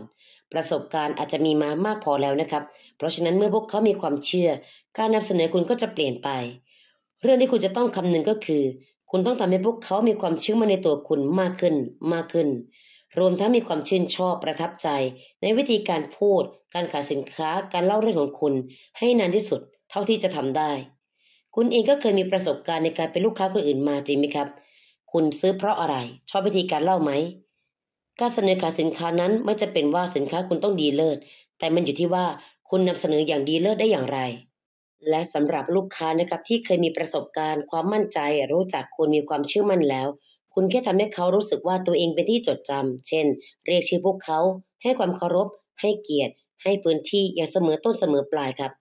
ประสบการณ์อาจจะมีมามากพอแล้วนะครับ เพราะฉะนั้นเมื่อพวกเขามีความเชื่อ การนำเสนอคุณก็จะเปลี่ยนไป เรื่องที่คุณจะต้องคำนึงก็คือ คุณต้องทำให้พวกเขามีความเชื่อมั่นในตัวคุณมากขึ้นมากขึ้นรวมทั้งมีความชื่นชอบประทับใจ ในวิธีการพูดการขายสินค้า การเล่าเรื่องของคุณ ให้นานที่สุดเท่าที่จะทำได้ คุณเองก็เคยมีประสบการณ์ในการเป็นลูกค้าคนอื่นมาจริงไหมครับ คุณซื้อเพราะอะไร ชอบวิธีการเล่าไหมการเสนอขายสินค้านั้นไม่จะเป็นว่าสินค้าคุณต้องดีเลิศแต่มันอยู่ที่ว่าคุณนำเสนออย่างดีเลิศได้อย่างไร และสำหรับลูกค้านะครับ ที่เคยมีประสบการณ์ ความมั่นใจ รู้จักคุณมีความเชื่อมั่นแล้วคุณแค่ทำให้เขารู้สึกว่าตัวเองเป็นที่จดจำ เช่น เรียกชื่อพวกเขาให้ความเคารพ ให้เกียรติ ให้พื้นที่อย่างเสมอต้นเสมอปลายครับ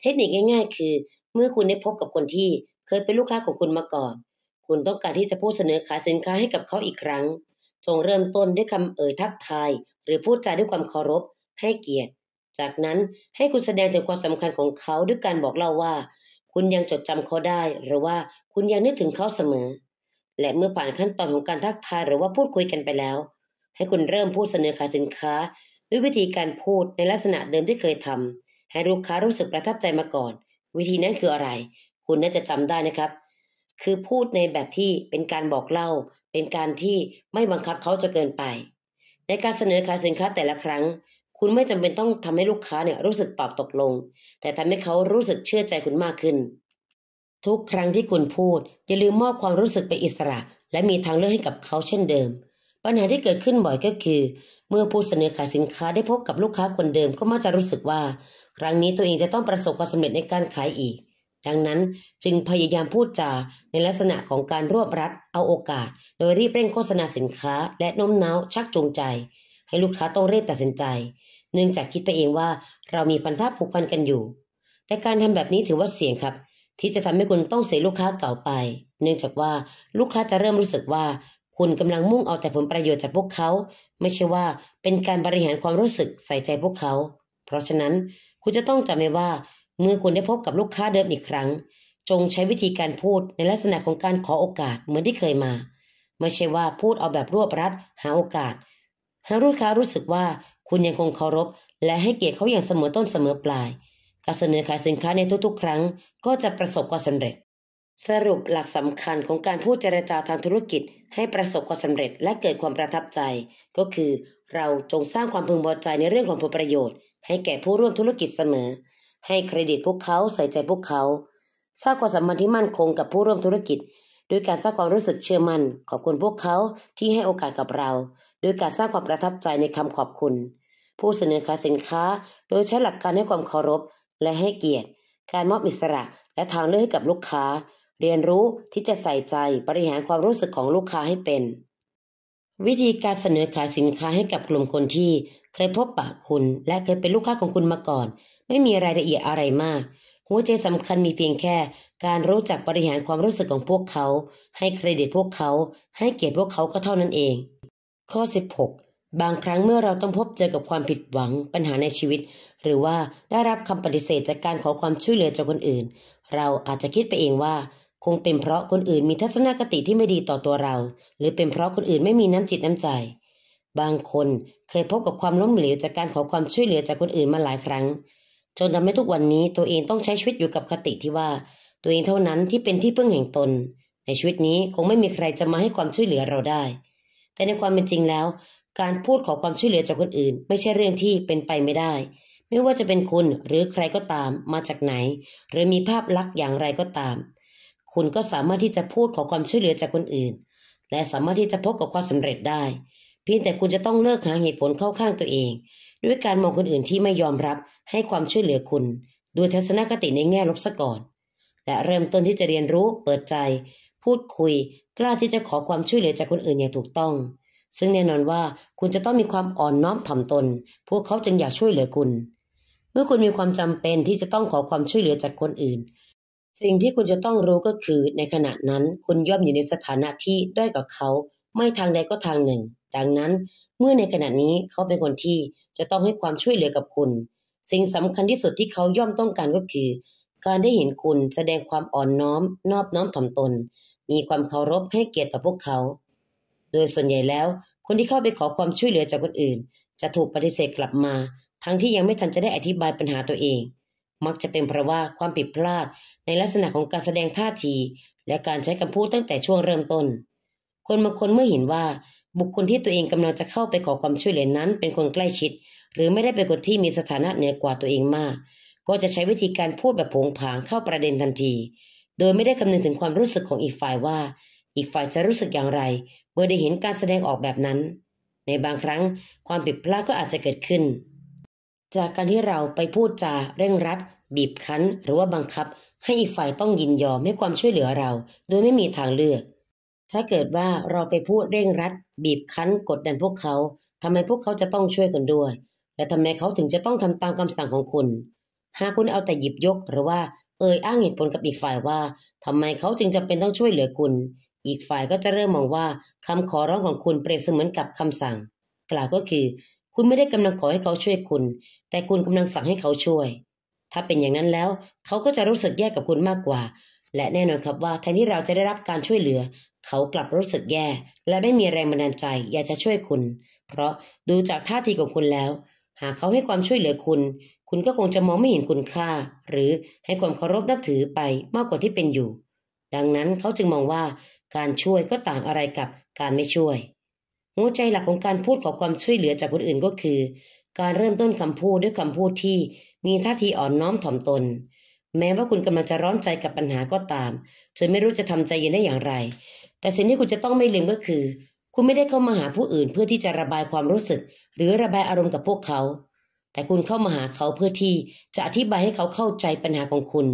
เทคนิคง่าย ๆ คือ เมื่อคุณได้พบกับคนที่เคยเป็นลูกค้าของคุณมาก่อน คุณต้องการที่จะพูดเสนอขายสินค้าให้กับเขาอีกครั้ง จงเริ่มต้นด้วยคำเอ่ยทักทายหรือพูดจาด้วยความเคารพให้เกียรติ จากนั้นให้คุณแสดงถึงความสำคัญของเขาด้วยการบอกเล่าว่า คุณยังจดจำเขาได้ หรือว่าคุณยังนึกถึงเขาเสมอและเมื่อผ่านขั้นตอนของการทักทายหรือว่าพูดคุยกันไปแล้ว ให้คุณเริ่มพูดเสนอขายสินค้าด้วยวิธีการพูดในลักษณะเดิมที่เคยทำ ให้ลูกค้ารู้สึกประทับใจมาก่อน วิธีนั้นคืออะไร คุณน่าจะจำได้นะครับ คือพูดในแบบที่เป็นการบอกเล่า เป็นการที่ไม่บังคับเขาจะเกินไป ในการเสนอขายสินค้าแต่ละครั้ง คุณไม่จำเป็นต้องทำให้ลูกค้าเนี่ยรู้สึกตอบตกลง แต่ทำให้เขารู้สึกเชื่อใจคุณมากขึ้นทุกครั้งที่คุณพูด อย่าลืมมอบความรู้สึกไปอิสระ และมีทางเลือกให้กับเขาเช่นเดิม ปัญหาที่เกิดขึ้นบ่อยก็คือ เมื่อผู้เสนอขายสินค้าได้พบกับลูกค้าคนเดิมก็มักจะรู้สึกว่า ครั้งนี้ตัวเองจะต้องประสบความสำเร็จในการขายอีก ดังนั้นจึงพยายามพูดจาในลักษณะของการรวบรัดเอาโอกาส โดยรีบเร่งโฆษณาสินค้า และโน้มน้าวชักจูงใจ ให้ลูกค้าต้องรีบตัดสินใจ เนื่องจากคิดไปเองว่าเรามีพันธะผูกพันกันอยู่ แต่การทำแบบนี้ถือว่าเสี่ยงครับที่จะทำให้คุณต้องเสียลูกค้าเก่าไป เนื่องจากว่าลูกค้าจะเริ่มรู้สึกว่า คุณกำลังมุ่งเอาแต่ผลประโยชน์จากพวกเขา ไม่ใช่ว่าเป็นการบริหารความรู้สึกใส่ใจพวกเขา เพราะฉะนั้นคุณจะต้องจำไว้ว่าเมื่อคุณได้พบกับลูกค้าเดิมอีกครั้ง จงใช้วิธีการพูดในลักษณะของการขอโอกาสเหมือนที่เคยมา ไม่ใช่ว่าพูดเอาแบบรวบรัดหาโอกาสให้ลูกค้ารู้สึกว่าคุณยังคงเคารพ และให้เกียรติเขาอย่างเสมอต้นเสมอปลายการเสนอขายสินค้าในทุกๆครั้ง ก็จะประสบความสำเร็จ สรุปหลักสำคัญของการพูดเจรจาทางธุรกิจ ให้ประสบความสำเร็จและเกิดความประทับใจ ก็คือ เราจงสร้างความพึงพอใจในเรื่องของผลประโยชน์ให้แก่ผู้ร่วมธุรกิจเสมอ ให้เครดิตพวกเขาใส่ใจพวกเขา สร้างความสัมพันธ์ที่มั่นคงกับผู้ร่วมธุรกิจด้วยการสร้างความรู้สึกเชื่อมัน่นขอบคุณพวกเขาที่ให้โอกาสกับเราด้วยการสร้างความประทับใจในคำขอบคุณ ผู้เสนอขายสินค้าโดยใช้หลักการให้ความเคารพและให้เกียรติ การมอบอิสระและทางเลือกให้กับลูกค้า เรียนรู้ที่จะใส่ใจบริหารความรู้สึกของลูกค้าให้เป็น วิธีการเสนอขายสินค้าให้กับกลุ่มคนที่เคยพบปะคุณ และเคยเป็นลูกค้าของคุณมาก่อน ไม่มีรายละเอียดอะไรมาก หัวใจสำคัญมีเพียงแค่ การรู้จักบริหารความรู้สึกของพวกเขา ให้เครดิตพวกเขา ให้เกียรติพวกเขาก็เท่านั้นเอง ข้อ 16บางครั้งเมื่อเราต้องพบเจอกับความผิดหวังปัญหาในชีวิต หรือว่าได้รับคำปฏิเสธจากการขอความช่วยเหลือจากคนอื่น เราอาจจะคิดไปเองว่าคงเป็นเพราะคนอื่น มีทัศนคติที่ไม่ดีต่อตัวเรา หรือเป็นเพราะคนอื่นไม่มีน้ำจิตน้ำใจ บางคนเคยพบกับความล้มเหลวจากการขอความช่วยเหลือจากคนอื่นมาหลายครั้งจนทำให้ทุกวันนี้ตัวเองต้องใช้ชีวิตอยู่กับคติที่ว่า ตัวเองเท่านั้นที่เป็นที่พึ่งแห่งตน ในชีวิตนี้คงไม่มีใครจะมาให้ความช่วยเหลือเราได้ แต่ในความเป็นจริงแล้วการพูดขอความช่วยเหลือจากคนอื่น ไม่ใช่เรื่องที่เป็นไปไม่ได้ ไม่ว่าจะเป็นคุณหรือใครก็ตาม มาจากไหน หรือมีภาพลักษณ์อย่างไรก็ตาม คุณก็สามารถที่จะพูดขอความช่วยเหลือจากคนอื่น และสามารถที่จะพบกับความสำเร็จได้ เพียงแต่คุณจะต้องเลิกหาเหตุผลเข้าข้างตัวเอง ด้วยการมองคนอื่นที่ไม่ยอมรับให้ความช่วยเหลือคุณด้วยทัศนคติในแง่ลบซะก่อนและเริ่มต้นที่จะเรียนรู้ เปิดใจ พูดคุยกล้าที่จะขอความช่วยเหลือจากคนอื่นอย่างถูกต้องซึ่งแน่นอนว่าคุณจะต้องมีความอ่อนน้อมถ่อมตน พวกเขาจึงอยากช่วยเหลือคุณ เมื่อคุณมีความจำเป็นที่จะต้องขอความช่วยเหลือจากคนอื่น สิ่งที่คุณจะต้องรู้ก็คือ ในขณะนั้นคุณย่อมอยู่ในสถานะที่ด้อยกว่าเขา ไม่ทางใดก็ทางหนึ่ง ดังนั้นเมื่อในขณะนี้เขาเป็นคนที่จะต้องให้ความช่วยเหลือกับคุณ สิ่งสำคัญที่สุดที่เขาย่อมต้องการก็คือ การได้เห็นคุณแสดงความอ่อนน้อม นอบน้อมถ่อมตน มีความเคารพให้เกียรติต่อพวกเขาโดยส่วนใหญ่แล้ว คนที่เข้าไปขอความช่วยเหลือจากคนอื่น จะถูกปฏิเสธกลับมา ทั้งที่ยังไม่ทันจะได้อธิบายปัญหาตัวเอง มักจะเป็นเพราะว่า ความผิดพลาดในลักษณะของการแสดงท่าที และการใช้คำพูดตั้งแต่ช่วงเริ่มต้น คนบางคนเมื่อเห็นว่า บุคคลที่ตัวเองกำลังจะเข้าไปขอความช่วยเหลือนั้น เป็นคนใกล้ชิด หรือไม่ได้เป็นคนที่มีสถานะเหนือกว่าตัวเองมาก ก็จะใช้วิธีการพูดแบบผงผางเข้าประเด็นทันที โดยไม่ได้คำนึงถึงความรู้สึกของอีกฝ่ายว่าอีกฝ่ายจะรู้สึกอย่างไรเมื่อได้เห็นการแสดงออกแบบนั้น ในบางครั้งความผิดพลาดก็อาจจะเกิดขึ้น จากการที่เราไปพูดจาเร่งรัด บีบคั้นหรือว่าบังคับ ให้อีกฝ่ายต้องยินยอมให้ความช่วยเหลือเรา โดยไม่มีทางเลือก ถ้าเกิดว่าเราไปพูดเร่งรัดบีบคั้น กดดันพวกเขาทำไมพวกเขาจะต้องช่วยกันด้วย และทำไมเขาถึงจะต้องทำตามคำสั่งของคุณ หากคุณเอาแต่หยิบยก หรือว่า เอ่ยอ้างเหตุผลกับอีกฝ่ายว่าทำไมเขาจึงจำเป็นต้องช่วยเหลือคุณอีกฝ่ายก็จะเริ่มมองว่าคำขอร้องของคุณเปรียบเสมือนกับคำสั่ง กล่าวก็คือ คุณไม่ได้กำลังขอให้เขาช่วยคุณ แต่คุณกำลังสั่งให้เขาช่วย ถ้าเป็นอย่างนั้นแล้ว เขาก็จะรู้สึกแย่ กับคุณมากกว่า และแน่นอนครับว่าแทนที่เราจะได้รับการช่วยเหลือ เขากลับรู้สึกแย่ และไม่มีแรงบันดาลใจอยากจะช่วยคุณ เพราะดูจากท่าทีของคุณแล้ว หากเขาให้ความช่วยเหลือคุณ คุณก็คงจะมองไม่เห็นคุณค่า หรือให้ความเคารพนับถือไปมากกว่าที่เป็นอยู่ ดังนั้นเขาจึงมองว่าการช่วยก็ต่างอะไรกับการไม่ช่วยหัวใจหลักของการพูดขอความช่วยเหลือจากคนอื่นก็คือ การเริ่มต้นคำพูดด้วยคำพูดที่มีท่าทีอ่อนน้อมถ่อมตน แม้ว่าคุณกำลังจะร้อนใจกับปัญหาก็ตาม จนไม่รู้จะทำใจเย็นได้อย่างไร แต่สิ่งที่คุณจะต้องไม่ลืมก็คือคุณไม่ได้เข้ามาหาผู้อื่นเพื่อที่จะระบายความรู้สึก หรือระบายอารมณ์กับพวกเขา แต่คุณเข้ามาหาเขาเพื่อที่จะอธิบายให้เขาเข้าใจปัญหาของคุณ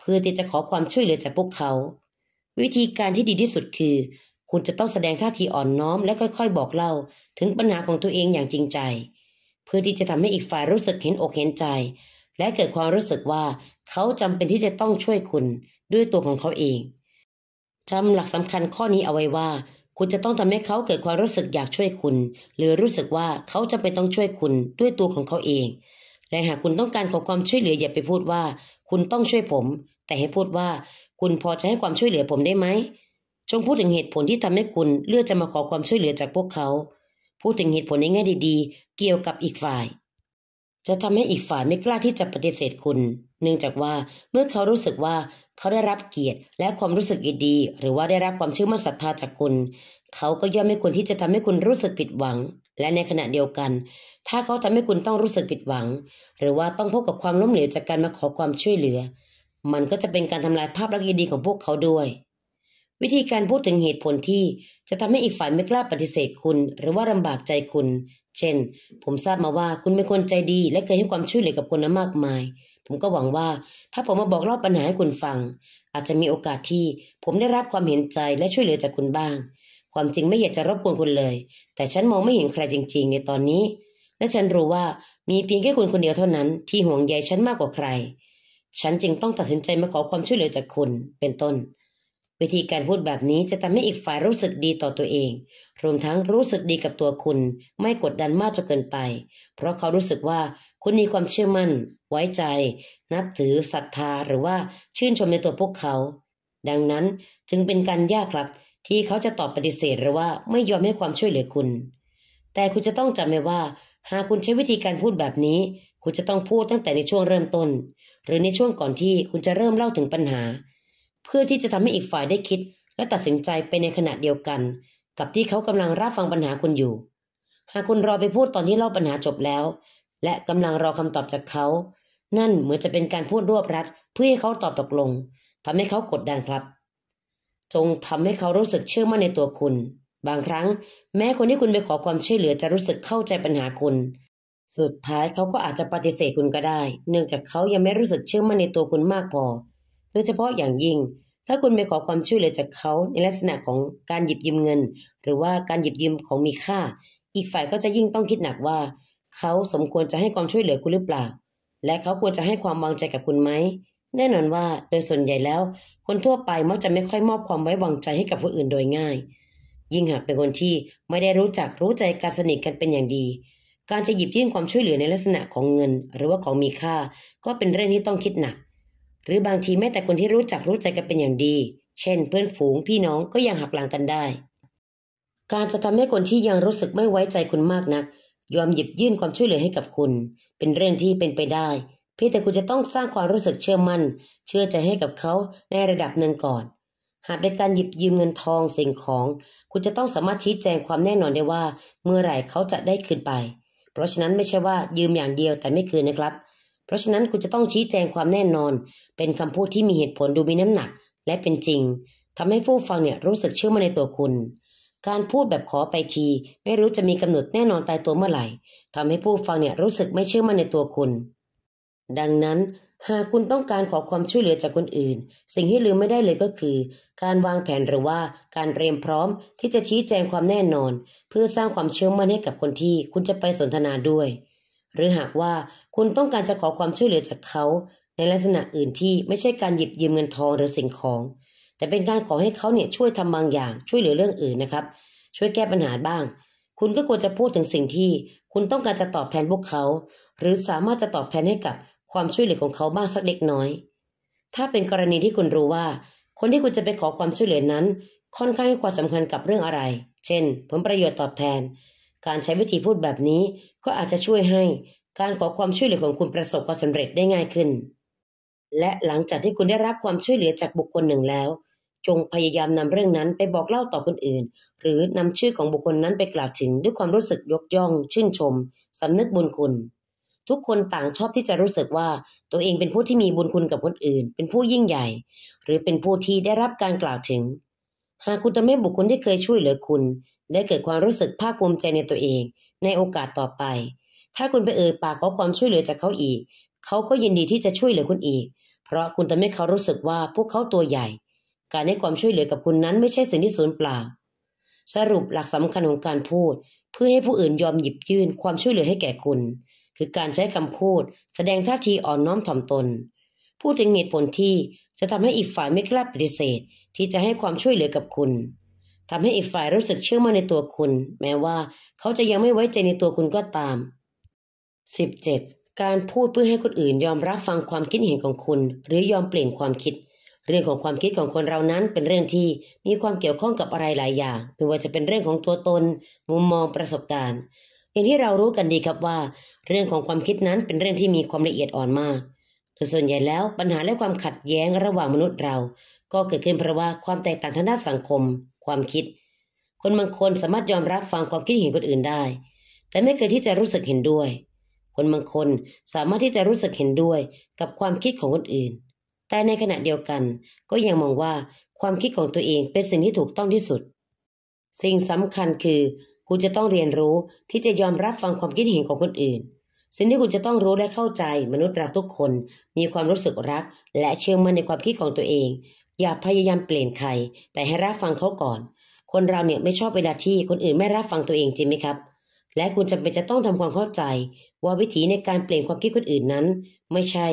เพื่อที่จะขอความช่วยเหลือจากพวกเขาวิธีการที่ดีที่สุดคือ คุณจะต้องแสดงท่าทีอ่อนน้อม และค่อย ๆ บอกเล่า ถึงปัญหาของตัวเองอย่างจริงใจ เพื่อที่จะทำให้อีกฝ่ายรู้สึกเห็นอกเห็นใจ และเกิดความรู้สึกว่าเขาจำเป็นที่จะต้องช่วยคุณ ด้วยตัวของเขาเอง จำหลักสำคัญข้อนี้เอาไว้ว่า คุณจะต้องทำให้เขาเกิดความรู้สึกอยากช่วยคุณ หรือรู้สึกว่าเขาจะเป็นต้องช่วยคุณ ด้วยตัวของเขาเอง และหากคุณต้องการขอความช่วยเหลืออย่าไปพูดว่า คุณต้องช่วยผม แต่ให้พูดว่าคุณพอจะให้ความช่วยเหลือผมได้ไหม จงพูดถึงเหตุผลที่ทำให้คุณเลือกจะมาขอความช่วยเหลือจากพวกเขา พูดถึงเหตุผลในแง่ดีๆ เกี่ยวกับอีกฝ่าย จะทำให้อีกฝ่ายไม่กล้าที่จะปฏิเสธคุณ เนื่องจากว่าเมื่อเขารู้สึกว่าเขาได้รับเกียรติและความรู้สึกดีๆหรือว่าได้รับความเชื่อมั่นศรัทธาจากคุณ เขาก็ย่อมไม่ควรที่จะทำให้คุณรู้สึกผิดหวัง และในขณะเดียวกัน ถ้าเขาทำให้คุณต้องรู้สึกผิดหวัง หรือว่าต้องพบกับความล้มเหลวจากการมาขอความช่วยเหลือมันก็จะเป็นการทำลายภาพลักษณ์ดีของพวกเขาด้วย วิธีการพูดถึงเหตุผลที่จะทำให้อีกฝ่ายไม่กล้าปฏิเสธคุณหรือว่าลำบากใจคุณ เช่น ผมทราบมาว่าคุณเป็นคนใจดีและเคยให้ความช่วยเหลือกับคนมากมาย ผมก็หวังว่าถ้าผมมาบอกเล่าปัญหาให้คุณฟัง อาจจะมีโอกาสที่ ผมได้รับความเห็นใจและช่วยเหลือจากคุณบ้าง ความจริงไม่อยากจะรบกวนคุณเลย แต่ฉันมองไม่เห็นใครจริง ๆ ในตอนนี้ และฉันรู้ว่ามีเพียงแค่คุณคนเดียวเท่านั้นที่ห่วงใยฉันมากกว่าใครฉันจึงต้องตัดสินใจมาขอความช่วยเหลือจากคุณเป็นต้น วิธีการพูดแบบนี้จะทำให้อีกฝ่ายรู้สึกดีต่อตัวเอง รวมทั้งรู้สึกดีกับตัวคุณ ไม่กดดันมากจนเกินไป เพราะเขารู้สึกว่าคุณมีความเชื่อมั่น ไว้ใจ นับถือ ศรัทธา หรือว่าชื่นชมในตัวพวกเขา ดังนั้นจึงเป็นการยากครับ ที่เขาจะตอบปฏิเสธหรือว่าไม่ยอมให้ความช่วยเหลือคุณ แต่คุณจะต้องจำไว้ว่า หากคุณใช้วิธีการพูดแบบนี้ คุณจะต้องพูดตั้งแต่ในช่วงเริ่มต้นหรือในช่วงก่อนที่คุณจะเริ่มเล่าถึงปัญหา เพื่อที่จะทำให้อีกฝ่ายได้คิด และตัดสินใจไปในขณะเดียวกัน กับที่เขากำลังรับฟังปัญหาคุณอยู่ หากคุณรอไปพูดตอนที่เล่าปัญหาจบแล้ว และกำลังรอคำตอบจากเขา นั่นเหมือนจะเป็นการพูดรวบรัดเพื่อให้เขาตอบตกลง ทำให้เขากดดันครับ จงทำให้เขารู้สึกเชื่อมั่นในตัวคุณ บางครั้ง แม้คนที่คุณไปขอความช่วยเหลือจะรู้สึกเข้าใจปัญหาคุณสุดท้ายเขาก็อาจจะปฏิเสธคุณก็ได้ เนื่องจากเขายังไม่รู้สึกเชื่อมั่นในตัวคุณมากพอโดยเฉพาะอย่างยิ่ง ถ้าคุณไปขอความช่วยเหลือจากเขาในลักษณะของการหยิบยืมเงิน หรือว่าการหยิบยืมของมีค่า อีกฝ่ายก็จะยิ่งต้องคิดหนักว่าเขาสมควรจะให้ความช่วยเหลือคุณหรือเปล่า และเขาควรจะให้ความวางใจกับคุณไหมแน่นอนว่าโดยส่วนใหญ่แล้วคนทั่วไปมักจะไม่ค่อยมอบความไว้วางใจให้กับผู้อื่นโดยง่าย ยิ่งหากเป็นคนที่ไม่ได้รู้จักรู้ใจการสนิทกันเป็นอย่างดีการจะหยิบยื่นความช่วยเหลือในลักษณะของเงิน หรือว่าของมีค่า ก็เป็นเรื่องที่ต้องคิดหนัก หรือบางทีแม้แต่คนที่รู้จักรู้ใจกันเป็นอย่างดี เช่น เพื่อนฝูงพี่น้องก็ยังหักหลังกันได้ การจะทำให้คนที่ยังรู้สึกไม่ไว้ใจคุณมากนักยอมหยิบยื่นความช่วยเหลือให้กับคุณ เป็นเรื่องที่เป็นไปได้ เพียงแต่คุณจะต้องสร้างความรู้สึกเชื่อมั่น เชื่อใจให้กับเขาในระดับหนึ่งก่อน หากเป็นการหยิบยืมเงินทองสิ่งของ คุณจะต้องสามารถชี้แจงความแน่นอนได้ว่าเมื่อไหร่เขาจะได้คืนไปเพราะฉะนั้นไม่ใช่ว่ายืมอย่างเดียวแต่ไม่คืนนะครับ เพราะฉะนั้นคุณจะต้องชี้แจงความแน่นอน เป็นคำพูดที่มีเหตุผลดูมีน้ำหนัก และเป็นจริง ทำให้ผู้ฟังเนี่ยรู้สึกเชื่อมั่นในตัวคุณ การพูดแบบขอไปทีไม่รู้จะมีกำหนดแน่นอนตายตัวเมื่อไหร่ ทำให้ผู้ฟังเนี่ยรู้สึกไม่เชื่อมั่นในตัวคุณ ดังนั้นหากคุณต้องการขอความช่วยเหลือจากคนอื่น สิ่งที่ลืมไม่ได้เลยก็คือ การวางแผนหรือว่าการเตรียมพร้อมที่จะชี้แจงความแน่นอน เพื่อสร้างความเชื่อมั่นให้กับคนที่ คุณจะไปสนทนาด้วย หรือหากว่าคุณต้องการจะขอความช่วยเหลือจากเขา ในลักษณะอื่นที่ไม่ใช่การหยิบยืมเงินทองหรือสิ่งของ แต่เป็นการขอให้เขาเนี่ยช่วยทำบางอย่าง ช่วยเหลือเรื่องอื่นนะครับ ช่วยแก้ปัญหาบ้าง คุณก็ควรจะพูดถึงสิ่งที่คุณต้องการจะตอบแทนพวกเขา หรือสามารถจะตอบแทนให้กับความช่วยเหลือของเขาบ้างสักเล็กน้อย ถ้าเป็นกรณีที่คุณรู้ว่า คนที่คุณจะไปขอความช่วยเหลือนั้นค่อนข้างให้ความสำคัญกับเรื่องอะไร เช่นผลประโยชน์ตอบแทน การใช้วิธีพูดแบบนี้ ก็อาจจะช่วยให้การขอความช่วยเหลือของคุณประสบความสำเร็จได้ง่ายขึ้น และหลังจากที่คุณได้รับความช่วยเหลือจากบุคคลหนึ่งแล้ว จงพยายามนำเรื่องนั้นไปบอกเล่าต่อคนอื่นหรือนำชื่อของบุคคลนั้นไปกล่าวถึงด้วยความรู้สึกยกย่อง ชื่นชม สำนึกบุญคุณทุกคนต่างชอบที่จะรู้สึกว่าตัวเองเป็นผู้ที่มีบุญคุณกับคนอื่น เป็นผู้ยิ่งใหญ่ หรือเป็นผู้ที่ได้รับการกล่าวถึง หากคุณทำให้บุคคลที่เคยช่วยเหลือคุณ ได้เกิดความรู้สึกภาคภูมิใจในตัวเอง ในโอกาสต่อไป ถ้าคุณไปเอ่ยปากขอความช่วยเหลือจากเขาอีก เขาก็ยินดีที่จะช่วยเหลือคุณอีก เพราะคุณทำให้เขารู้สึกว่าพวกเขาตัวใหญ่ การให้ความช่วยเหลือกับคุณนั้นไม่ใช่สิ่งที่สูญเปล่า สรุปหลักสำคัญของการพูด เพื่อให้ผู้อื่นยอมหยิบยื่นความช่วยเหลือให้แก่คุณคือการใช้คำพูดแสดงท่าทีอ่อนน้อมถ่อมตน พูดถึงเหตุผลที่จะทำให้อีกฝ่ายไม่กล้าปฏิเสธ ที่จะให้ความช่วยเหลือกับคุณ ทำให้อีกฝ่ายรู้สึกเชื่อมั่นในตัวคุณ แม้ว่าเขาจะยังไม่ไว้ใจในตัวคุณก็ตาม 17. การพูดเพื่อให้คนอื่นยอมรับฟังความคิดเห็นของคุณหรือยอมเปลี่ยนความคิด เรื่องของความคิดของคนเรานั้นเป็นเรื่องที่มีความเกี่ยวข้องกับอะไรหลายอย่างไม่ว่าจะเป็นเรื่องของตัวตน มุมมองประสบการณ์อย่างที่เรารู้กันดีครับว่า เรื่องของความคิดนั้นเป็นเรื่องที่มีความละเอียดอ่อนมากโดยส่วนใหญ่แล้วปัญหาและความขัดแย้งระหว่างมนุษย์เราก็เกิดขึ้นเพราะว่าความแตกต่างทางด้านสังคม ความคิด คนบางคนสามารถยอมรับฟังความคิดเห็นคนอื่นได้ แต่ไม่เคยที่จะรู้สึกเห็นด้วย คนบางคนสามารถที่จะรู้สึกเห็นด้วยกับความคิดของคนอื่น แต่ในขณะเดียวกันก็ยังมองว่าความคิดของตัวเองเป็นสิ่งที่ถูกต้องที่สุด สิ่งสำคัญคือคุณจะต้องเรียนรู้ที่จะยอมรับฟังความคิดเห็นของคนอื่น สิ่งที่คุณจะต้องรู้และเข้าใจมนุษย์เราทุกคนมีความรู้สึกรัก และเชื่อมั่นในความคิดของตัวเอง อย่าพยายามเปลี่ยนใคร แต่ให้รับฟังเขาก่อน คนเราเนี่ยไม่ชอบเวลาที่คนอื่นไม่รับฟังตัวเองจริงไหมครับ และคุณจำเป็นจะต้องทำความเข้าใจ ว่าวิธีในการเปลี่ยนความคิดคนอื่นนั้น ไม่ใช่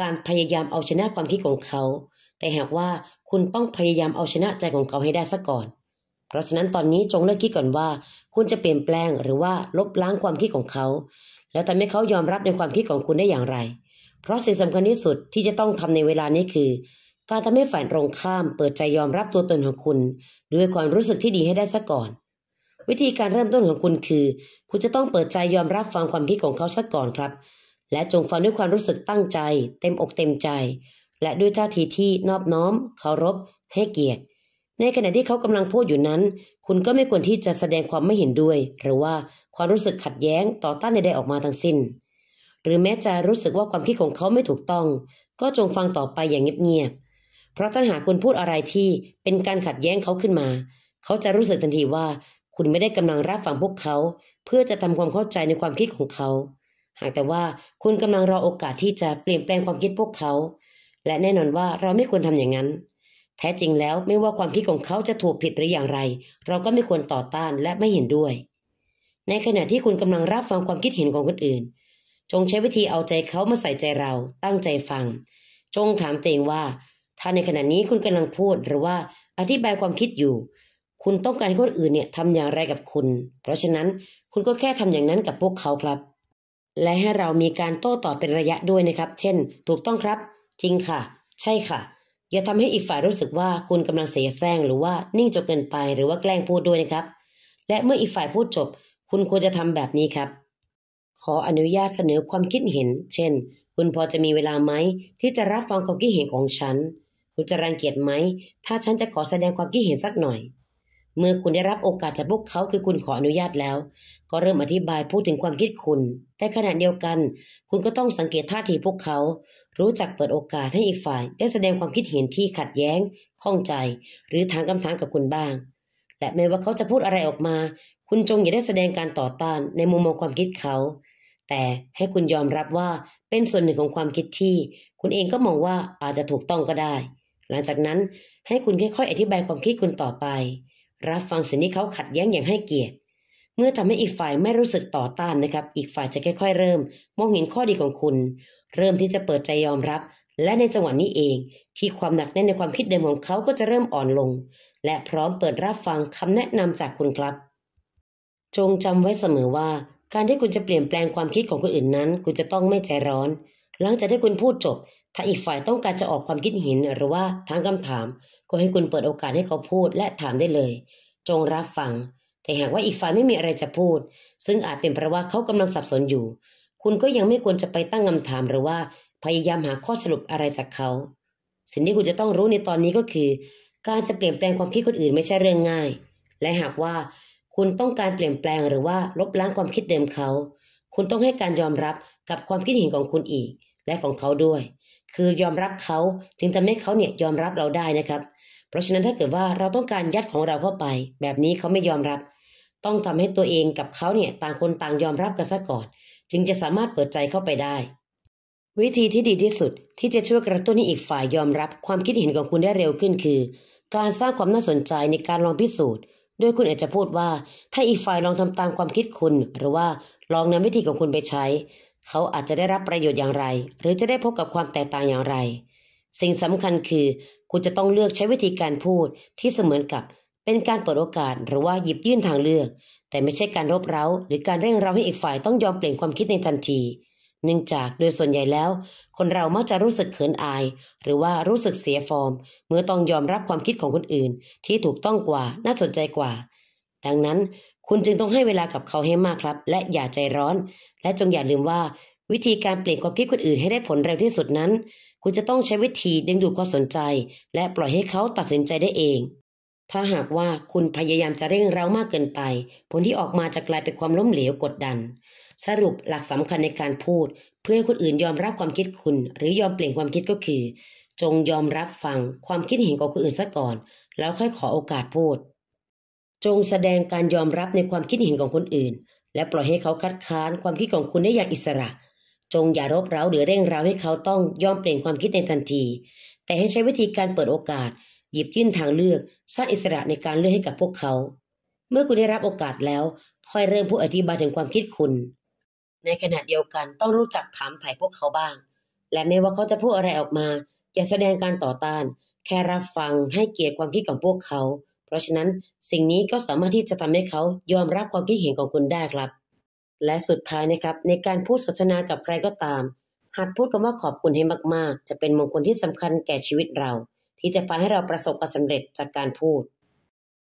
การพยายามเอาชนะความคิดของเขา แต่หากว่าคุณต้องพยายามเอาชนะใจของเขาให้ได้ซะก่อนเพราะฉะนั้นตอนนี้จงเลิกคิดก่อนว่า คุณจะเปลี่ยนแปลงหรือว่าลบล้างความคิดของเขา แล้วทำให้เขายอมรับในความคิดของคุณได้อย่างไร เพราะสิ่งสำคัญที่สุดที่จะต้องทำในเวลานี้คือ การทำให้ฝ่ายตรงข้าม เปิดใจยอมรับตัวตนของคุณ ด้วยความรู้สึกที่ดีให้ได้ซะก่อน วิธีการเริ่มต้นของคุณคือ คุณจะต้องเปิดใจยอมรับฟังความคิดของเขาซะก่อนครับ และจงฟังด้วยความรู้สึกตั้งใจ เต็มอกเต็มใจ และด้วยท่าทีที่นอบน้อมเคารพให้เกียรติในขณะที่เขากำลังพูดอยู่นั้น คุณก็ไม่ควรที่จะแสดงความไม่เห็นด้วย หรือว่าความรู้สึกขัดแย้งต่อต้านใดๆออกมาทั้งสิน้น หรือแม้จะรู้สึกว่าความคิดของเขาไม่ถูกต้อง ก็จงฟังต่อไปอย่างเงียบๆ เพราะถ้าหากคุณพูดอะไรที่เป็นการขัดแย้งเขาขึ้นมา เขาจะรู้สึกทันทีว่าคุณไม่ได้กำลังรับฟังพวกเขา เพื่อจะทำความเข้าใจในความคิดของเขา หากแต่ว่าคุณกำลังรอโอกาสที่จะเปลี่ยนแปลงความคิดพวกเขา และแน่นอนว่าเราไม่ควรทำอย่างนั้นแท้จริงแล้วไม่ว่าความคิดของเขาจะถูกผิดหรืออย่างไร เราก็ไม่ควรต่อต้านและไม่เห็นด้วย ในขณะที่คุณกำลังรับฟังความคิดเห็นของคนอื่น จงใช้วิธีเอาใจเขามาใส่ใจเรา ตั้งใจฟัง จงถามตัวเองว่า ถ้าในขณะนี้คุณกำลังพูด หรือว่าอธิบายความคิดอยู่ คุณต้องการให้คนอื่นเนี่ยทำอย่างไรกับคุณ เพราะฉะนั้นคุณก็แค่ทำอย่างนั้นกับพวกเขาครับ และให้เรามีการโต้ตอบเป็นระยะด้วยนะครับ เช่น ถูกต้องครับ จริงค่ะ ใช่ค่ะอย่าทำให้อีกฝ่ายรู้สึกว่าคุณกำลังเสียแซงหรือว่านิ่งจนเกินไป หรือว่าแกล้งพูดด้วยนะครับ และเมื่ออีกฝ่ายพูดจบ คุณควรจะทำแบบนี้ครับ ขออนุญาตเสนอความคิดเห็น เช่น คุณพอจะมีเวลาไหมที่จะรับฟังความคิดเห็นของฉัน คุณจะรังเกียจไหม ถ้าฉันจะขอแสดงความคิดเห็นสักหน่อย เมื่อคุณได้รับโอกาสจากพวกเขาคือคุณขออนุญาตแล้ว ก็เริ่มอธิบายพูดถึงความคิดคุณ แต่ขณะเดียวกัน คุณก็ต้องสังเกตท่าทีพวกเขารู้จักเปิดโอกาสให้อีกฝ่ายได้แสดงความคิดเห็นที่ ขัดแย้ง ข้องใจ หรือถามคำถามกับคุณบ้าง และไม่ว่าเขาจะพูดอะไรออกมา คุณจงอย่าได้แสดงการต่อต้านในมุมมองความคิดเขา แต่ให้คุณยอมรับว่าเป็นส่วนหนึ่งของความคิดที่ คุณเองก็มองว่าอาจจะถูกต้องก็ได้ หลังจากนั้นให้คุณค่อยๆ อธิบายความคิดคุณต่อไป รับฟังสิ่งที่เขาขัดแย้งอย่างให้เกียรติ เมื่อทำให้อีกฝ่ายไม่รู้สึกต่อต้านนะครับ อีกฝ่ายจะค่อยๆ เริ่ม มองเห็นข้อดีของคุณเริ่มที่จะเปิดใจยอมรับ และในจังหวะนี้เองที่ความหนักแน่นในความคิดเดิมของเขาก็จะเริ่มอ่อนลง และพร้อมเปิดรับฟังคำแนะนำจากคุณครับ จงจำไว้เสมอว่า การที่คุณจะเปลี่ยนแปลงความคิดของคนอื่นนั้น คุณจะต้องไม่ใจร้อน หลังจากที่คุณพูดจบ ถ้าอีกฝ่ายต้องการจะออกความคิดเห็นหรือว่าทางคำถามก็ให้คุณเปิดโอกาสให้เขาพูดและถามได้เลย จงรับฟังแต่หากว่าอีกฝ่ายไม่มีอะไรจะพูด ซึ่งอาจเป็นเพราะว่าเขากำลังสับสนอยู่คุณก็ยังไม่ควรจะไปตั้งคำถามหรือว่าพยายามหาข้อสรุปอะไรจากเขา สิ่งที่คุณจะต้องรู้ในตอนนี้ก็คือ การจะเปลี่ยนแปลงความคิดคนอื่นไม่ใช่เรื่องง่าย และหากว่าคุณต้องการเปลี่ยนแปลงหรือว่าลบล้างความคิดเดิมเขา คุณต้องให้การยอมรับกับความคิดเห็นของคุณอีก และของเขาด้วย คือยอมรับเขาจึงทำให้เขาเนี่ยยอมรับเราได้นะครับ เพราะฉะนั้นถ้าเกิดว่าเราต้องการยัดของเราเข้าไป แบบนี้เขาไม่ยอมรับ ต้องทำให้ตัวเองกับเขาเนี่ยต่างคนต่างยอมรับกันซะก่อนจึงจะสามารถเปิดใจเข้าไปได้ วิธีที่ดีที่สุด ที่จะช่วยกระตุ้นให้อีกฝ่ายยอมรับความคิดเห็นของคุณได้เร็วขึ้น คือ การสร้างความน่าสนใจในการลองพิสูจน์ โดยคุณอาจจะพูดว่า ถ้าอีกฝ่ายลองทำตามความคิดคุณ หรือว่าลองนำวิธีของคุณไปใช้ เขาอาจจะได้รับประโยชน์อย่างไร หรือจะได้พบกับความแตกต่างอย่างไร สิ่งสำคัญคือ คุณจะต้องเลือกใช้วิธีการพูดที่เสมือนกับเป็นการเปิดโอกาสหรือว่าหยิบยื่นทางเลือกแต่ไม่ใช่การรบเร้า หรือการเร่งเร้าให้อีกฝ่ายต้องยอมเปลี่ยนความคิดในทันที เนื่องจากโดยส่วนใหญ่แล้ว คนเรามักจะรู้สึกเขินอาย หรือว่ารู้สึกเสียฟอร์ม เมื่อต้องยอมรับความคิดของคนอื่น ที่ถูกต้องกว่าน่าสนใจกว่า ดังนั้นคุณจึงต้องให้เวลากับเขาให้มากครับ และอย่าใจร้อน และจงอย่าลืมว่า วิธีการเปลี่ยนความคิดคนอื่น ให้ได้ผลเร็วที่สุดนั้น คุณจะต้องใช้วิธีดึงดูดความสนใจ และปล่อยให้เขาตัดสินใจได้เองถ้าหากว่าคุณพยายามจะเร่งเร้ามากเกินไป ผลที่ออกมาจะกลายเป็นความล้มเหลวกดดัน สรุปหลักสำคัญในการพูด เพื่อให้คนอื่นยอมรับความคิดคุณ หรือยอมเปลี่ยนความคิดก็คือ จงยอมรับฟังความคิดเห็นของคนอื่นซะก่อน แล้วค่อยขอโอกาสพูด จงแสดงการยอมรับในความคิดเห็นของคนอื่น และปล่อยให้เขาคัดค้านความคิดของคุณได้อย่างอิสระ จงอย่ารบเร้าหรือเร่งเร้าให้เขาต้องยอมเปลี่ยนความคิดในทันที แต่ให้ใช้วิธีการเปิดโอกาส หยิบยื่นทางเลือกสร้างอิสระในการเลือกให้กับพวกเขา เมื่อคุณได้รับโอกาสแล้วค่อยเริ่มพูดอธิบายถึงความคิดคุณ ในขณะเดียวกันต้องรู้จักถามไถ่พวกเขาบ้าง และไม่ว่าเขาจะพูดอะไรออกมา อย่าแสดงการต่อต้าน แค่รับฟังให้เกียรติความคิดของพวกเขา เพราะฉะนั้นสิ่งนี้ก็สามารถที่จะทำให้เขายอมรับความคิดเห็นของคุณได้ครับ และสุดท้ายนะครับในการพูดสนทนากับใครก็ตามหากพูดคำว่าขอบคุณให้มากๆ จะเป็นมงคลที่สำคัญแก่ชีวิตเราที่จะพาให้เราประสบความสำเร็จจากการพูด